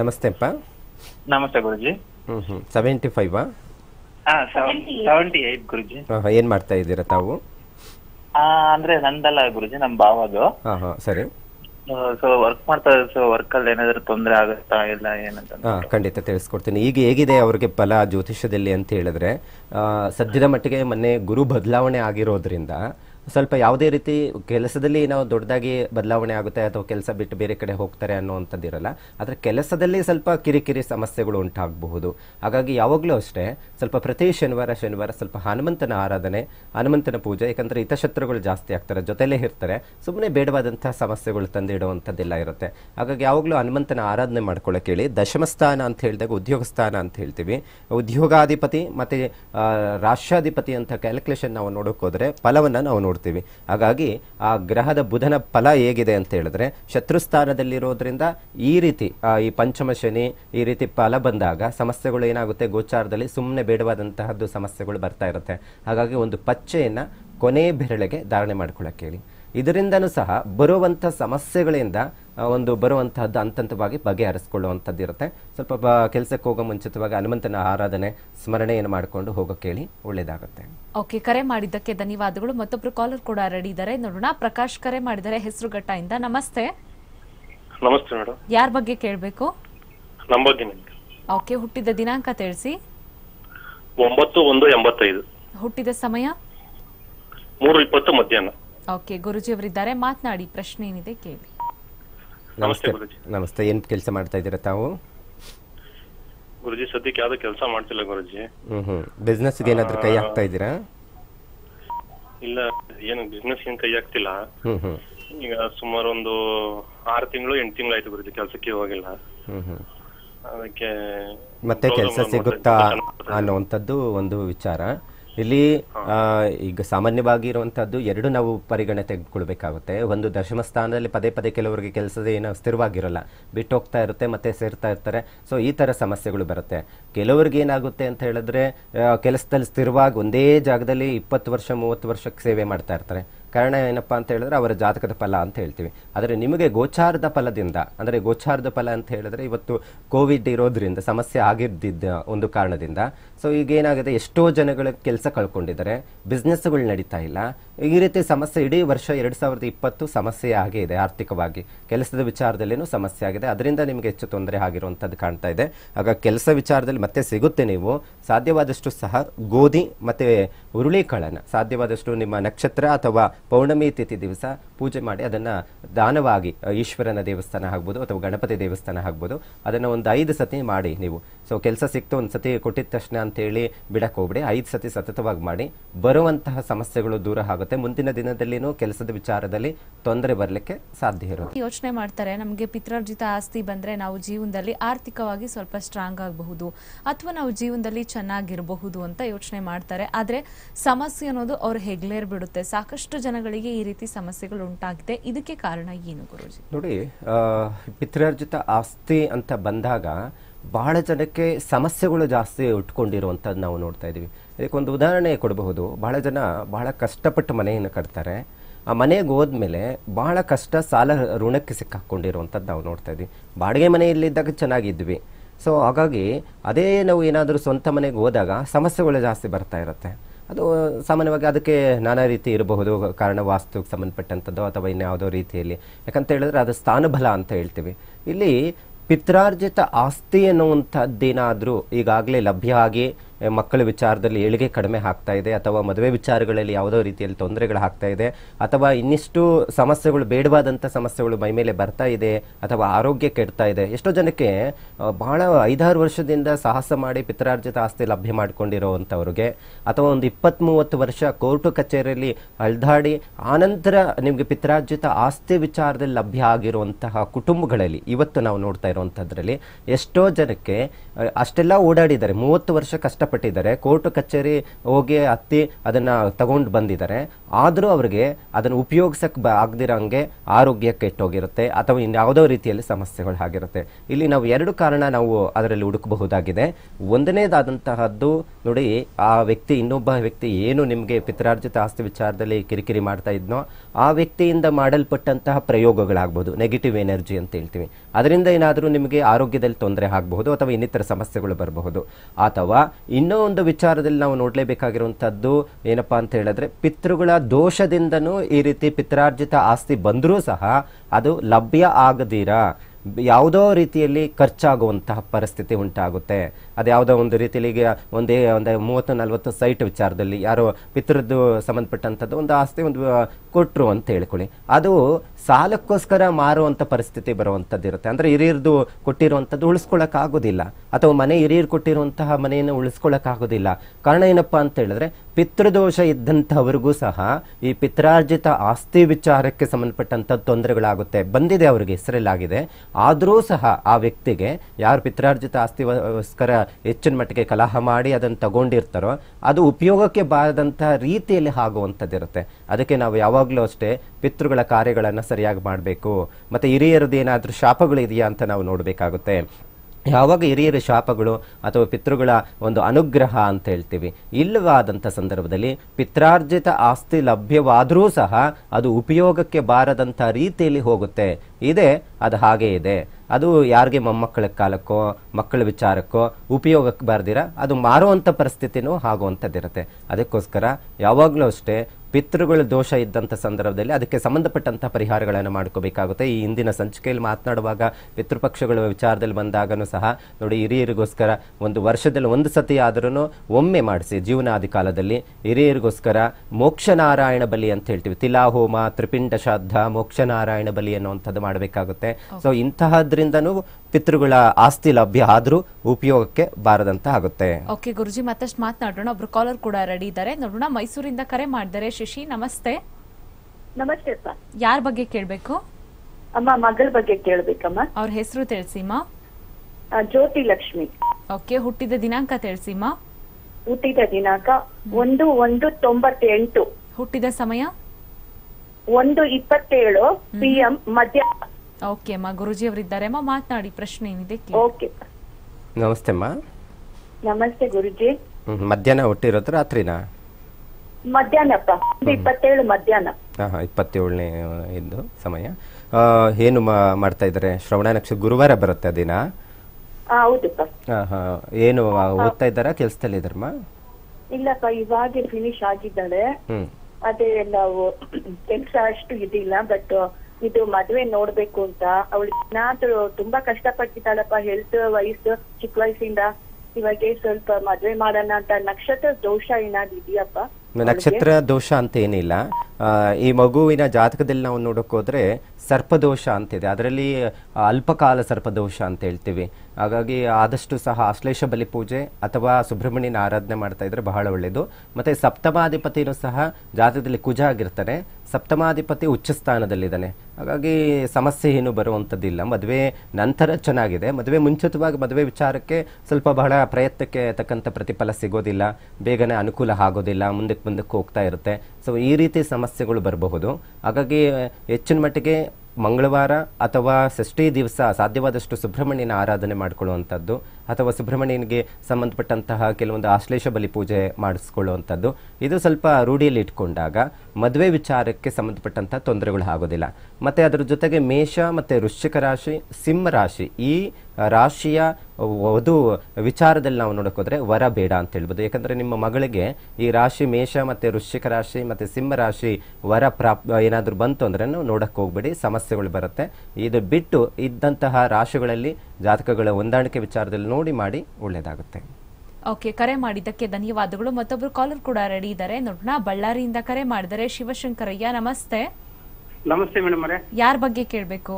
ನಮಸ್ತೆ ಅಪ್ಪ ನಮಸ್ತೆ ಗುರುಜಿ ಹ್ಮ್ ಹ್ಮ್ seventy five seventy eight Guruji ಏನ್ ಮಾಡ್ತಾ ಇದ್ದೀರಾ ತಾವು ಅಂದ್ರೆ ನಂದಲ್ಲ ಗುರುಜಿ ನಮ್ ಭಾವದು ಅದು ಹಾ ಸರಿ ಸೊ ವರ್ಕ್ ಮಾಡ್ತಾ ಸೊ ವರ್ಕ್ ಅಲ್ಲಿ ಏನಾದ್ರು ತೊಂದರೆ ಆಗುತ್ತಾ ಇಲ್ಲ ಏನಂತ ಖಂಡಿತ ತಿಳಿಸ್ಕೊಡ್ತೀನಿ ಈಗ ಹೇಗಿದೆ ಅವ್ರಿಗೆ ಫಲ ಜ್ಯೋತಿಷ್ಯದಲ್ಲಿ ಅಂತ ಹೇಳಿದ್ರೆ ಸದ್ಯದ ಮಟ್ಟಿಗೆ ಮೊನ್ನೆ ಗುರು ಬದಲಾವಣೆ ಆಗಿರೋದ್ರಿಂದ ಸ್ವಲ್ಪ ಯಾವುದೇ ರೀತಿ ಕೆಲಸದಲ್ಲಿ ನಾವು ದೊಡ್ಡದಾಗಿ ಬದಲಾವಣೆ ಆಗುತ್ತೆ ಅಥವಾ ಕೆಲಸ ಬಿಟ್ಟು ಬೇರೆ ಕಡೆ ಹೋಗ್ತಾರೆ ಅನ್ನೋವಂಥದ್ದಿರಲ್ಲ ಆದರೆ ಕೆಲಸದಲ್ಲಿ ಸ್ವಲ್ಪ ಕಿರಿಕಿರಿ ಸಮಸ್ಯೆಗಳು ಉಂಟಾಗಬಹುದು ಹಾಗಾಗಿ ಯಾವಾಗಲೂ ಅಷ್ಟೇ ಸ್ವಲ್ಪ ಪ್ರತಿ ಶನಿವಾರ ಶನಿವಾರ ಸ್ವಲ್ಪ ಹನುಮಂತನ ಆರಾಧನೆ ಹನುಮಂತನ ಪೂಜೆ ಯಾಕಂದರೆ ಹಿತಶತ್ರುಗಳು ಜಾಸ್ತಿ ಆಗ್ತಾರೆ ಜೊತೆಲೇ ಇರ್ತಾರೆ ಸುಮ್ಮನೆ ಬೇಡವಾದಂಥ ಸಮಸ್ಯೆಗಳು ತಂದಿಡುವಂಥದ್ದೆಲ್ಲ ಇರುತ್ತೆ ಹಾಗಾಗಿ ಯಾವಾಗಲೂ ಹನುಮಂತನ ಆರಾಧನೆ ಮಾಡ್ಕೊಳ್ಳೋಕೆ ಹೇಳಿ ದಶಮಸ್ಥಾನ ಅಂತ ಹೇಳಿದಾಗ ಉದ್ಯೋಗ ಸ್ಥಾನ ಅಂತ ಹೇಳ್ತೀವಿ ಉದ್ಯೋಗಾಧಿಪತಿ ಮತ್ತು ರಾಷ್ಟ್ರಾಧಿಪತಿ ಅಂತ ಕ್ಯಾಲ್ಕುಲೇಷನ್ ನಾವು ಹೋದರೆ ಫಲವನ್ನು ನಾವು ನೋಡ್ತೀವಿ ಕೊಡ್ತೀವಿ ಹಾಗಾಗಿ ಆ ಗ್ರಹದ ಬುಧನ ಫಲ ಹೇಗಿದೆ ಅಂತ ಹೇಳಿದ್ರೆ ಶತ್ರುಸ್ಥಾನದಲ್ಲಿರೋದ್ರಿಂದ ಈ ರೀತಿ ಈ ಪಂಚಮ ಶನಿ ಈ ರೀತಿ ಫಲ ಬಂದಾಗ ಸಮಸ್ಯೆಗಳು ಏನಾಗುತ್ತೆ ಗೋಚಾರದಲ್ಲಿ ಸುಮ್ಮನೆ ಬೇಡವಾದಂತಹದ್ದು ಸಮಸ್ಯೆಗಳು ಬರ್ತಾ ಇರುತ್ತೆ ಹಾಗಾಗಿ ಒಂದು ಪಚ್ಚೆಯನ್ನು ಕೊನೆ ಬೆರಳೆಗೆ ಧಾರಣೆ ಮಾಡ್ಕೊಳ್ಳೋಕ್ಕೆ ಹೇಳಿ ಇದರಿಂದನೂ ಸಹ ಬರುವಂಥ ಸಮಸ್ಯೆಗಳಿಂದ ಒಂದು ಬರುವಂತಹದ್ದು ಅಂತಂತವಾಗಿ ಬಗೆಹರಿಸ್ಕೊಳ್ಳುವಂಥದ್ದು ಇರುತ್ತೆ ಸ್ವಲ್ಪ ಕೆಲಸಕ್ಕೆ ಹೋಗೋ ಮುಂಚಿತವಾಗಿ ಹನುಮಂತನ ಆರಾಧನೆ ಸ್ಮರಣೆಯನ್ನು ಮಾಡಿಕೊಂಡು ಹೋಗೋ ಕೇಳಿ ಒಳ್ಳೇದಾಗುತ್ತೆ ಓಕೆ ಕರೆ ಮಾಡಿದ್ದಕ್ಕೆ ಧನ್ಯವಾದಗಳು ಮತ್ತೊಬ್ರು ಕಾಲರ್ ಕೂಡ ರೆಡಿ ಇದ್ದಾರೆ ನೋಡೋಣ ಪ್ರಕಾಶ್ ಕರೆ ಮಾಡಿದ್ದಾರೆ ಹೆಸರುಘಟ್ಟದಿಂದ ನಮಸ್ತೆ ನಮಸ್ತೆ ಮೇಡಮ್ ಯಾರ ಬಗ್ಗೆ ಕೇಳಬೇಕು ಓಕೆ ಹುಟ್ಟಿದ ದಿನಾಂಕ ತಿಳಿಸಿ ಒಂಬತ್ತು ಒಂದು ಎಂಬತ್ತೈದು ಹುಟ್ಟಿದ ಸಮಯ ಮೂರು ಇಪ್ಪತ್ತು ಮಧ್ಯಾಹ್ನ ಓಕೆ ಗುರುಜಿ ಅವರಿದ್ದಾರೆ ಮಾತನಾಡಿ ಪ್ರಶ್ನೆ ಏನಿದೆ ಕೇಳಿ ನಮಸ್ತೆ ನಮಸ್ತೆ ಏನ್ ಕೆಲಸ ಮಾಡ್ತಾ ಇದ್ದೀರಾ ತಾವು ಗುರುಜಿ ಸದ್ಯಕ್ಕೆ ಯಾವ್ದು ಕೆಲಸ ಮಾಡ್ತಿಲ್ಲ ಗುರುಜಿ ಹ್ಮ್ ಹ್ಮ್ ಬಿಸ್ನೆಸ್ ಏನಾದ್ರೂ ಕೈ ಹಾಕ್ತಾ ಇದ್ದೀರಾ ಇಲ್ಲ ಏನು ಬಿಸ್ನೆಸ್ ಏನ್ ಕೈ ಹಾಕ್ತಿಲ್ಲ ಹ್ಮ್ ಹ್ಮ್ ಈಗ ಸುಮಾರು ಒಂದು ಆರ್ ತಿಂಗಳು ಎಂಟು ತಿಂಗಳು ಆಯ್ತು ಗುರುಜಿ ಕೆಲಸಕ್ಕೆ ಹೋಗಿಲ್ಲ ಹ್ಮ್ ಹ್ಮ್ ಅದಕ್ಕೆ ಮತ್ತೆ ಕೆಲಸ ಸಿಗುತ್ತಾ ಅನ್ನುವಂಥದ್ದು ಒಂದು ವಿಚಾರ ಇಲ್ಲಿ ಈಗ ಸಾಮಾನ್ಯವಾಗಿ ಇರುವಂತಹದ್ದು ಎರಡು ನಾವು ಪರಿಗಣನೆ ತೆಗೆದುಕೊಳ್ಬೇಕಾಗುತ್ತೆ ಒಂದು ದಶಮ ಸ್ಥಾನದಲ್ಲಿ ಪದೇ ಪದೇ ಕೆಲವರಿಗೆ ಕೆಲಸದ ಏನೋ ಸ್ಥಿರವಾಗಿರಲ್ಲ ಬಿಟ್ಟು ಹೋಗ್ತಾ ಇರುತ್ತೆ ಮತ್ತೆ ಸೇರ್ತಾ ಇರ್ತಾರೆ ಸೊ ಈ ತರ ಸಮಸ್ಯೆಗಳು ಬರುತ್ತೆ ಕೆಲವರಿಗೆ ಏನಾಗುತ್ತೆ ಅಂತ ಹೇಳಿದ್ರೆ ಕೆಲಸದಲ್ಲಿ ಸ್ಥಿರವಾಗಿ ಒಂದೇ ಜಾಗದಲ್ಲಿ ಇಪ್ಪತ್ತು ವರ್ಷ ಮೂವತ್ತು ವರ್ಷಕ್ಕೆ ಸೇವೆ ಮಾಡ್ತಾ ಇರ್ತಾರೆ ಕಾರಣ ಏನಪ್ಪ ಅಂತ ಹೇಳಿದ್ರೆ ಅವರ ಜಾತಕದ ಫಲ ಅಂತ ಹೇಳ್ತೀವಿ ಆದರೆ ನಿಮಗೆ ಗೋಚಾರದ ಫಲದಿಂದ ಅಂದರೆ ಗೋಚಾರದ ಫಲ ಅಂತ ಹೇಳಿದ್ರೆ ಇವತ್ತು ಕೋವಿಡ್ ಇರೋದ್ರಿಂದ ಸಮಸ್ಯೆ ಆಗಿದ್ದಿದ್ದ ಒಂದು ಕಾರಣದಿಂದ ಸೊ ಏನಾಗಿದೆ ಎಷ್ಟೋ ಜನಗಳು ಕೆಲಸ ಕಳ್ಕೊಂಡಿದ್ದಾರೆ ಬಿಸ್ನೆಸ್ಗಳು ನಡೀತಾ ಇಲ್ಲ ಈ ರೀತಿ ಸಮಸ್ಯೆ ಇಡೀ ವರ್ಷ ಎರಡು ಸಾವಿರದ ಇಪ್ಪತ್ತು ಸಮಸ್ಯೆ ಆಗೇ ಇದೆ ಆರ್ಥಿಕವಾಗಿ ಕೆಲಸದ ವಿಚಾರದಲ್ಲೇನೂ ಸಮಸ್ಯೆ ಆಗಿದೆ ಅದರಿಂದ ನಿಮಗೆ ಹೆಚ್ಚು ತೊಂದರೆ ಆಗಿರುವಂಥದ್ದು ಕಾಣ್ತಾ ಇದೆ ಆಗ ಕೆಲಸ ವಿಚಾರದಲ್ಲಿ ಮತ್ತೆ ಸಿಗುತ್ತೆ ನೀವು ಸಾಧ್ಯವಾದಷ್ಟು ಸಹ ಗೋಧಿ ಮತ್ತು ಹುರುಳಿಕಾಳನ ಸಾಧ್ಯವಾದಷ್ಟು ನಿಮ್ಮ ನಕ್ಷತ್ರ ಅಥವಾ ಪೌರ್ಣಮಿ ತಿಥಿ ದಿವಸ ಪೂಜೆ ಮಾಡಿ ಅದನ್ನು ದಾನವಾಗಿ ಈಶ್ವರನ ದೇವಸ್ಥಾನ ಆಗ್ಬೋದು ಅಥವಾ ಗಣಪತಿ ದೇವಸ್ಥಾನ ಆಗ್ಬೋದು ಅದನ್ನು ಒಂದು ಐದು ಸತಿ ಮಾಡಿ ನೀವು ಸೊ ಕೆಲಸ ಸಿಕ್ತು ಒಂದ್ಸತಿ ಸತಿ ಕೊಟ್ಟಿದ ತಕ್ಷಣ ಅಂತೇಳಿ ಬಿಡಕ್ಕೆ ಹೋಗ್ಬಿಡಿ ಐದು ಸತಿ ಸತತವಾಗಿ ಮಾಡಿ ಬರುವಂತಹ ಸಮಸ್ಯೆಗಳು ದೂರ ಆಗುತ್ತೆ ಮುಂದಿನ ದಿನದಲ್ಲಿನೂ ಕೆಲಸದ ವಿಚಾರದಲ್ಲಿ ತೊಂದರೆ ಬರಲಿಕ್ಕೆ ಸಾಧ್ಯ ಇರುತ್ತೆ ಯೋಚನೆ ಮಾಡ್ತಾರೆ ನಮಗೆ ಪಿತ್ರಾರ್ಜಿತ ಆಸ್ತಿ ಬಂದ್ರೆ ನಾವು ಜೀವನದಲ್ಲಿ ಆರ್ಥಿಕವಾಗಿ ಸ್ವಲ್ಪ ಸ್ಟ್ರಾಂಗ್ ಆಗಬಹುದು ಅಥವಾ ನಾವು ಜೀವನದಲ್ಲಿ ಚೆನ್ನಾಗಿರಬಹುದು ಅಂತ ಯೋಚನೆ ಮಾಡ್ತಾರೆ ಆದರೆ ಸಮಸ್ಯೆ ಅನ್ನೋದು ಅವ್ರು ಹೆಗ್ಲೇರ್ ಬಿಡುತ್ತೆ ಸಾಕಷ್ಟು ಜನಗಳಿಗೆ ಈ ರೀತಿ ಸಮಸ್ಯೆಗಳು ಉಂಟಾಗಿದೆ ಇದಕ್ಕೆ ಕಾರಣ ಏನು ಗುರುಜಿ ನೋಡಿ ಪಿತ್ರಾರ್ಜಿತ ಆಸ್ತಿ ಅಂತ ಬಂದಾಗ ಭಾಳ ಜನಕ್ಕೆ ಸಮಸ್ಯೆಗಳು ಜಾಸ್ತಿ ಉಟ್ಕೊಂಡಿರುವಂಥದ್ದು ನಾವು ನೋಡ್ತಾ ಇದ್ದೀವಿ ಇದಕ್ಕೊಂದು ಉದಾಹರಣೆ ಕೊಡಬಹುದು ಬಹಳ ಜನ ಬಹಳ ಕಷ್ಟಪಟ್ಟು ಮನೆಯನ್ನು ಕಟ್ತಾರೆ ಆ ಮನೆಗೆ ಹೋದ್ಮೇಲೆ ಬಹಳ ಕಷ್ಟ ಸಾಲ ಋಣಕ್ಕೆ ಸಿಕ್ಕಾಕ್ಕೊಂಡಿರುವಂಥದ್ದು ನಾವು ನೋಡ್ತಾ ಇದ್ವಿ ಬಾಡಿಗೆ ಮನೆಯಲ್ಲಿದ್ದಾಗ ಚೆನ್ನಾಗಿದ್ವಿ ಸೊ ಹಾಗಾಗಿ ಅದೇ ನಾವು ಏನಾದರೂ ಸ್ವಂತ ಮನೆಗೆ ಹೋದಾಗ ಸಮಸ್ಯೆಗಳು ಜಾಸ್ತಿ ಬರ್ತಾ ಇರುತ್ತೆ ಅದು ಸಾಮಾನ್ಯವಾಗಿ ಅದಕ್ಕೆ ನಾನಾ ರೀತಿ ಇರಬಹುದು ಕಾರಣ ವಾಸ್ತುಗೆ ಸಂಬಂಧಪಟ್ಟಂಥದ್ದು ಅಥವಾ ಇನ್ಯಾವುದೋ ರೀತಿಯಲ್ಲಿ ಯಾಕಂತ ಹೇಳಿದ್ರೆ ಅದು ಸ್ಥಾನಬಲ ಅಂತ ಹೇಳ್ತೀವಿ ಇಲ್ಲಿ ಪಿತ್ರಾರ್ಜಿತ ಆಸ್ತಿ ಎನ್ನುವಂಥದ್ದೇನಾದರೂ ಈಗಾಗಲೇ ಲಭ್ಯ ಆಗಿ ಮಕ್ಕಳ ವಿಚಾರದಲ್ಲಿ ಏಳಿಗೆ ಕಡಿಮೆ ಆಗ್ತಾ ಇದೆ ಅಥವಾ ಮದುವೆ ವಿಚಾರಗಳಲ್ಲಿ ಯಾವುದೋ ರೀತಿಯಲ್ಲಿ ತೊಂದರೆಗಳು ಆಗ್ತಾ ಇದೆ ಅಥವಾ ಇನ್ನಿಷ್ಟು ಸಮಸ್ಯೆಗಳು ಬೇಡವಾದಂಥ ಸಮಸ್ಯೆಗಳು ಮೈ ಮೇಲೆ ಬರ್ತಾ ಇದೆ ಅಥವಾ ಆರೋಗ್ಯ ಕೆಡ್ತಾ ಇದೆ ಎಷ್ಟೋ ಜನಕ್ಕೆ ಬಹಳ ಐದಾರು ವರ್ಷದಿಂದ ಸಾಹಸ ಮಾಡಿ ಪಿತ್ರಾರ್ಜಿತ ಆಸ್ತಿ ಲಭ್ಯ ಮಾಡಿಕೊಂಡಿರೋವಂಥವ್ರಿಗೆ ಅಥವಾ ಒಂದು ಇಪ್ಪತ್ತ್ ಮೂವತ್ತು ವರ್ಷ ಕೋರ್ಟು ಕಚೇರಿಯಲ್ಲಿ ಅಳ್ದಾಡಿ ಆನಂತರ ನಿಮಗೆ ಪಿತ್ರಾರ್ಜಿತ ಆಸ್ತಿ ವಿಚಾರದಲ್ಲಿ ಲಭ್ಯ ಆಗಿರುವಂತಹ ಕುಟುಂಬಗಳಲ್ಲಿ ಇವತ್ತು ನಾವು ನೋಡ್ತಾ ಇರುವಂಥದ್ರಲ್ಲಿ ಎಷ್ಟೋ ಜನಕ್ಕೆ ಅಷ್ಟೆಲ್ಲ ಓಡಾಡಿದ್ದಾರೆ ಮೂವತ್ತು ವರ್ಷ ಕಷ್ಟ ಕಷ್ಟಪಟ್ಟಿದ್ದಾರೆ ಕೋರ್ಟ್ ಕಚೇರಿ ಹೋಗಿ ಹತ್ತಿ ಅದನ್ನ ತಗೊಂಡು ಬಂದಿದ್ದಾರೆ ಆದರೂ ಅವರಿಗೆ ಅದನ್ನು ಉಪಯೋಗಿಸಕ್ಕೆ ಬ ಆಗದಿರೋಂಗೆ ಆರೋಗ್ಯ ಕೆಟ್ಟೋಗಿರುತ್ತೆ ಅಥವಾ ಇನ್ಯಾವುದೋ ರೀತಿಯಲ್ಲಿ ಸಮಸ್ಯೆಗಳು ಆಗಿರುತ್ತೆ ಇಲ್ಲಿ ನಾವು ಎರಡು ಕಾರಣ ನಾವು ಅದರಲ್ಲಿ ಹುಡುಕಬಹುದಾಗಿದೆ ಒಂದನೇದಾದಂತಹದ್ದು ನೋಡಿ ಆ ವ್ಯಕ್ತಿ ಇನ್ನೊಬ್ಬ ವ್ಯಕ್ತಿ ಏನು ನಿಮಗೆ ಪಿತ್ರಾರ್ಜಿತ ಆಸ್ತಿ ವಿಚಾರದಲ್ಲಿ ಕಿರಿಕಿರಿ ಮಾಡ್ತಾ ಇದ್ನೋ ಆ ವ್ಯಕ್ತಿಯಿಂದ ಮಾಡಲ್ಪಟ್ಟಂತಹ ಪ್ರಯೋಗಗಳಾಗ್ಬೋದು ನೆಗೆಟಿವ್ ಎನರ್ಜಿ ಅಂತ ಹೇಳ್ತೀವಿ ಅದರಿಂದ ಏನಾದರೂ ನಿಮಗೆ ಆರೋಗ್ಯದಲ್ಲಿ ತೊಂದರೆ ಆಗಬಹುದು ಅಥವಾ ಇನ್ನಿತರ ಸಮಸ್ಯೆಗಳು ಬರಬಹುದು ಅಥವಾ ಇನ್ನೂ ಒಂದು ವಿಚಾರದಲ್ಲಿ ನಾವು ನೋಡಲೇಬೇಕಾಗಿರುವಂಥದ್ದು ಏನಪ್ಪ ಅಂತ ಹೇಳಿದ್ರೆ ಪಿತೃಗಳ ದೋಷದಿಂದನೂ ಈ ರೀತಿ ಪಿತ್ರಾರ್ಜಿತ ಆಸ್ತಿ ಬಂದರೂ ಸಹ ಅದು ಲಭ್ಯ ಆಗದಿರಾ ಯಾವುದೋ ರೀತಿಯಲ್ಲಿ ಖರ್ಚಾಗುವಂತಹ ಪರಿಸ್ಥಿತಿ ಉಂಟಾಗುತ್ತೆ ಅದು ಯಾವುದೋ ಒಂದು ರೀತಿಯಲ್ಲಿ ಈಗ ಒಂದೇ ಒಂದು ಮೂವತ್ತು ನಲವತ್ತು ಸೈಟ್ ವಿಚಾರದಲ್ಲಿ ಯಾರೋ ಪಿತೃದ್ದು ಸಂಬಂಧಪಟ್ಟಂಥದ್ದು ಒಂದು ಆಸ್ತಿ ಒಂದು ಕೊಟ್ಟರು ಅಂತ ಹೇಳ್ಕೊಳ್ಳಿ ಅದು ಸಾಲಕ್ಕೋಸ್ಕರ ಮಾರುವಂಥ ಪರಿಸ್ಥಿತಿ ಬರುವಂಥದ್ದು ಇರುತ್ತೆ ಅಂದರೆ ಹಿರಿಯರದು ಕೊಟ್ಟಿರುವಂಥದ್ದು ಉಳಿಸ್ಕೊಳ್ಳೋಕ್ಕಾಗೋದಿಲ್ಲ ಅಥವಾ ಮನೆ ಹಿರಿಯರು ಕೊಟ್ಟಿರುವಂತಹ ಮನೆಯನ್ನು ಉಳಿಸ್ಕೊಳ್ಳೋಕ್ಕಾಗೋದಿಲ್ಲ ಕಾರಣ ಏನಪ್ಪ ಅಂತ ಹೇಳಿದ್ರೆ ಪಿತೃದೋಷ ಇದ್ದಂಥವ್ರಿಗೂ ಸಹ ಈ ಪಿತ್ರಾರ್ಜಿತ ಆಸ್ತಿ ವಿಚಾರಕ್ಕೆ ಸಂಬಂಧಪಟ್ಟಂಥ ತೊಂದರೆಗಳಾಗುತ್ತೆ ಬಂದಿದೆ ಅವ್ರಿಗೆ ಹೆಸರಲ್ಲಾಗಿದೆ ಆದರೂ ಸಹ ಆ ವ್ಯಕ್ತಿಗೆ ಯಾರು ಪಿತ್ರಾರ್ಜಿತ ಆಸ್ತಿಗೋಸ್ಕರ ಹೆಚ್ಚಿನ ಮಟ್ಟಿಗೆ ಕಲಹ ಮಾಡಿ ಅದನ್ನು ತಗೊಂಡಿರ್ತಾರೋ ಅದು ಉಪಯೋಗಕ್ಕೆ ಬಾರದಂತಹ ರೀತಿಯಲ್ಲಿ ಆಗುವಂಥದ್ದಿರುತ್ತೆ ಅದಕ್ಕೆ ನಾವು ಯಾವಾಗಲೂ ಅಷ್ಟೇ ಪಿತೃಗಳ ಕಾರ್ಯಗಳನ್ನು ಸರಿಯಾಗಿ ಮಾಡಬೇಕು ಮತ್ತು ಹಿರಿಯರದ್ದು ಏನಾದರೂ ಶಾಪಗಳು ಇದೆಯಾ ಅಂತ ನಾವು ನೋಡಬೇಕಾಗುತ್ತೆ ಯಾವಾಗ ಹಿರಿಯರ ಶಾಪಗಳು ಅಥವಾ ಪಿತೃಗಳ ಒಂದು ಅನುಗ್ರಹ ಅಂತ ಹೇಳ್ತೀವಿ ಇಲ್ಲವಾದಂಥ ಸಂದರ್ಭದಲ್ಲಿ ಪಿತ್ರಾರ್ಜಿತ ಆಸ್ತಿ ಲಭ್ಯವಾದರೂ ಸಹ ಅದು ಉಪಯೋಗಕ್ಕೆ ಬಾರದಂಥ ರೀತಿಯಲ್ಲಿ ಹೋಗುತ್ತೆ ಇದೆ ಅದು ಹಾಗೇ ಇದೆ ಅದು ಯಾರಿಗೆ ಮೊಮ್ಮಕ್ಕಳ ಕಾಲಕ್ಕೋ ಮಕ್ಕಳ ವಿಚಾರಕ್ಕೋ ಉಪಯೋಗಕ್ಕೆ ಬಾರ್ದಿರ ಅದು ಮಾರುವಂಥ ಪರಿಸ್ಥಿತಿನೂ ಆಗುವಂಥದ್ದಿರುತ್ತೆ ಅದಕ್ಕೋಸ್ಕರ ಯಾವಾಗಲೂ ಅಷ್ಟೇ ಪಿತೃಗಳ ದೋಷ ಇದ್ದಂಥ ಸಂದರ್ಭದಲ್ಲಿ ಅದಕ್ಕೆ ಸಂಬಂಧಪಟ್ಟಂಥ ಪರಿಹಾರಗಳನ್ನು ಮಾಡ್ಕೋಬೇಕಾಗುತ್ತೆ ಈ ಹಿಂದಿನ ಸಂಚಿಕೆಯಲ್ಲಿ ಮಾತನಾಡುವಾಗ ಪಿತೃಪಕ್ಷಗಳ ವಿಚಾರದಲ್ಲಿ ಬಂದಾಗನೂ ಸಹ ನೋಡಿ ಹಿರಿಯರಿಗೋಸ್ಕರ ಒಂದು ವರ್ಷದಲ್ಲಿ ಒಂದು ಸತಿ ಆದರೂ ಒಮ್ಮೆ ಮಾಡಿಸಿ ಜೀವನಾದಿ ಕಾಲದಲ್ಲಿ ಹಿರಿಯರಿಗೋಸ್ಕರ ಮೋಕ್ಷನಾರಾಯಣ ಬಲಿ ಅಂತ ಹೇಳ್ತೀವಿ ತಿಲಾಹೋಮ ತ್ರಿಪಿಂಡ ಶ್ರಾದ್ದ ಮೋಕ್ಷನಾರಾಯಣ ಬಲಿ ಅನ್ನುವಂಥದ್ದು ಮಾಡಬೇಕಾಗುತ್ತೆ ಸೊ ಇಂತಹದ್ರಿಂದನೂ ಪಿತೃಗಳ ಆಸ್ತಿ ಲಭ್ಯ ಆದ್ರೂ ಉಪಯೋಗಕ್ಕೆ ಬಾರದಂತ ಆಗುತ್ತೆ ಓಕೆ ಗುರುಜಿ ಮತ್ತಷ್ಟು ಮಾತನಾಡೋಣ ಒಬ್ರು ಕಾಲರ್ ಕೂಡ ರೆಡಿ ಇದ್ದಾರೆ ನೋಡೋಣ ಮೈಸೂರಿಂದ ಕರೆ ಮಾಡಿದರೆ ಶಶಿ ನಮಸ್ತೆ ನಮಸ್ತೆ ಯಾರ ಬಗ್ಗೆ ಕೇಳ್ಬೇಕು ಅಮ್ಮ ಮಗಳ ಬಗ್ಗೆ ಕೇಳಬೇಕಮ್ಮ ಅವ್ರ ಹೆಸರು ತಿಳಿಸಿಮ್ಮ ಜ್ಯೋತಿ ಲಕ್ಷ್ಮಿ ಓಕೆ ಹುಟ್ಟಿದ ದಿನಾಂಕ ತಿಳಿಸಿಮ್ಮ ಹುಟ್ಟಿದ ದಿನಾಂಕ ಒಂದು ಒಂದು ತೊಂಬತ್ತೆಂಟು ಹುಟ್ಟಿದ ಸಮಯ ಒಂದು ಇಪ್ಪತ್ತೇಳು ಪಿ ಎಂ ಮಧ್ಯಾಹ್ನ ಓಕೆ ಅಮ್ಮ ಗುರುಜಿ ಅವರಿದ್ದಾರೆ ಅಮ್ಮ ಮಾತನಾಡಿ ಪ್ರಶ್ನೆ ಏನಿದೆ ಓಕೆ ನಮಸ್ತೆ ಅಮ್ಮ ನಮಸ್ತೆ ಗುರುಜಿ ಮಧ್ಯಾಹ್ನ ಹುಟ್ಟಿರೋದು ರಾತ್ರಿನಾ ಮಧ್ಯಾಹ್ನಪ್ಪ ಇಪ್ಪತ್ತೇಳು ಮಧ್ಯಾಹ್ನ ಹಾ ಇಪ್ಪತ್ತೇಳನೇ ಇದ್ದು ಸಮಯ ಏನು ಮಾಡ್ತಾ ಇದ್ದಾರೆ ಶ್ರವಣ ನಕ್ಷ ಗುರುವಾರ ಬರುತ್ತೆ ದಿನ ಏನು ಓದ್ತಾ ಇದ್ದಾರಾ ಕೆಲಸದಲ್ಲಿ ಇದ್ದಾರಮ್ಮ ಇಲ್ಲಪ್ಪ ಇವಾಗ ಫಿನಿಶ್ ಆಗಿದ್ದಾಳೆ ಅದೇ ನಾವು ಕೆಲಸ ಅಷ್ಟು ಇದಿಲ್ಲ ಬಟ್ ಇದು ಮದ್ವೆ ನೋಡ್ಬೇಕು ಅಂತ ಅವಳು ದಿನ ತುಂಬಾ ಕಷ್ಟ ಪಟ್ಟಿದ್ದಾಳಪ್ಪ ಹೆಲ್ತ್ ವಯಸ್ಸು ಚಿಕ್ಕ ವಯಸ್ಸಿಂದ ಇವಾಗ ಸ್ವಲ್ಪ ಮದ್ವೆ ಮಾಡೋಣ ಅಂತ ನಕ್ಷತ್ರ ದೋಷ ಏನಾದ್ ಇದೆಯಪ್ಪ ನಕ್ಷತ್ರ ದೋಷ ಅಂತ ಏನಿಲ್ಲ ಈ ಮಗುವಿನ ಜಾತಕದಲ್ಲಿ ನಾವು ನೋಡಕ್ ಹೋದ್ರೆ ಸರ್ಪದೋಷ ಅಂತಿದೆ ಅದರಲ್ಲಿ ಅಲ್ಪಕಾಲ ಸರ್ಪದೋಷ ಅಂತ ಹೇಳ್ತೀವಿ ಹಾಗಾಗಿ ಆದಷ್ಟು ಸಹ ಆಶ್ಲೇಷ ಬಲಿ ಪೂಜೆ ಅಥವಾ ಸುಬ್ರಹ್ಮಣ್ಯನ ಆರಾಧನೆ ಮಾಡ್ತಾ ಇದ್ರೆ ಬಹಳ ಒಳ್ಳೆಯದು ಮತ್ತು ಸಪ್ತಮಾಧಿಪತಿನೂ ಸಹ ಜಾತಕದಲ್ಲಿ ಕುಜ ಆಗಿರ್ತಾರೆ ಸಪ್ತಮಾಧಿಪತಿ ಉಚ್ಚ ಸ್ಥಾನದಲ್ಲಿದ್ದಾನೆ ಹಾಗಾಗಿ ಸಮಸ್ಯೆ ಏನು ಬರುವಂಥದ್ದಿಲ್ಲ ಮದುವೆ ನಂತರ ಚೆನ್ನಾಗಿದೆ ಮದುವೆ ಮುಂಚಿತವಾಗಿ ಮದುವೆ ವಿಚಾರಕ್ಕೆ ಸ್ವಲ್ಪ ಬಹಳ ಪ್ರಯತ್ನಕ್ಕೆ ತಕ್ಕಂಥ ಪ್ರತಿಫಲ ಸಿಗೋದಿಲ್ಲ ಬೇಗನೆ ಅನುಕೂಲ ಆಗೋದಿಲ್ಲ ಮುಂದಕ್ಕೆ ಮುಂದಕ್ಕೆ ಹೋಗ್ತಾ ಇರುತ್ತೆ ಸೊ ಈ ರೀತಿ ಸಮಸ್ಯೆಗಳು ಬರಬಹುದು ಹಾಗಾಗಿ ಹೆಚ್ಚಿನ ಮಟ್ಟಿಗೆ ಮಂಗಳವಾರ ಅಥವಾ ಷಷ್ಠಿ ದಿವಸ ಸಾಧ್ಯವಾದಷ್ಟು ಸುಬ್ರಹ್ಮಣ್ಯನ ಆರಾಧನೆ ಮಾಡಿಕೊಳ್ಳುವಂಥದ್ದು ಅಥವಾ ಸುಬ್ರಹ್ಮಣ್ಯನಿಗೆ ಸಂಬಂಧಪಟ್ಟಂತಹ ಕೆಲವೊಂದು ಆಶ್ಲೇಷ ಬಲಿ ಪೂಜೆ ಮಾಡಿಸ್ಕೊಳ್ಳುವಂಥದ್ದು ಇದು ಸ್ವಲ್ಪ ರೂಢಿಯಲ್ಲಿ ಇಟ್ಕೊಂಡಾಗ ಮದುವೆ ವಿಚಾರಕ್ಕೆ ಸಂಬಂಧಪಟ್ಟಂತಹ ತೊಂದರೆಗಳು ಆಗೋದಿಲ್ಲ ಮತ್ತು ಅದರ ಜೊತೆಗೆ ಮೇಷ ಮತ್ತು ವೃಶ್ಚಿಕ ರಾಶಿ ಸಿಂಹ ರಾಶಿ ಈ ರಾಶಿಯ ವಧು ವಿಚಾರದಲ್ಲಿ ನಾವು ನೋಡೋಕ್ಕೋದ್ರೆ ವರ ಬೇಡ ಅಂತ ಹೇಳ್ಬೋದು ಯಾಕಂದರೆ ನಿಮ್ಮ ಮಗಳಿಗೆ ಈ ರಾಶಿ ಮೇಷ ಮತ್ತು ವೃಶ್ಚಿಕ ರಾಶಿ ಮತ್ತು ಸಿಂಹ ರಾಶಿ ವರ ಪ್ರಾಪ್ ಏನಾದರೂ ಬಂತು ಅಂದ್ರೆ ನಾವು ನೋಡೋಕ್ಕೆ ಹೋಗ್ಬೇಡಿ ಸಮಸ್ಯೆಗಳು ಬರುತ್ತೆ ಇದು ಬಿಟ್ಟು ಇದ್ದಂತಹ ರಾಶಿಗಳಲ್ಲಿ ಜಾತಕಗಳ ಹೊಂದಾಣಿಕೆ ವಿಚಾರದಲ್ಲಿ ನೋಡಿ ಮಾಡಿ ಒಳ್ಳೇದಾಗುತ್ತೆ ಓಕೆ ಕರೆ ಮಾಡಿದ್ದಕ್ಕೆ ಧನ್ಯವಾದಗಳು ಮತ್ತೊಬ್ರು ಕಾಲರ್ ಕೂಡ ರೆಡಿ ಇದ್ದಾರೆ ನೋಡೋಣ ಬಳ್ಳಾರಿಯಿಂದ ಕರೆ ಮಾಡಿದರೆ ಶಿವಶಂಕರಯ್ಯ ನಮಸ್ತೆ ನಮಸ್ತೆ ಮೇಡಮ್ ಯಾರ ಬಗ್ಗೆ ಕೇಳಬೇಕು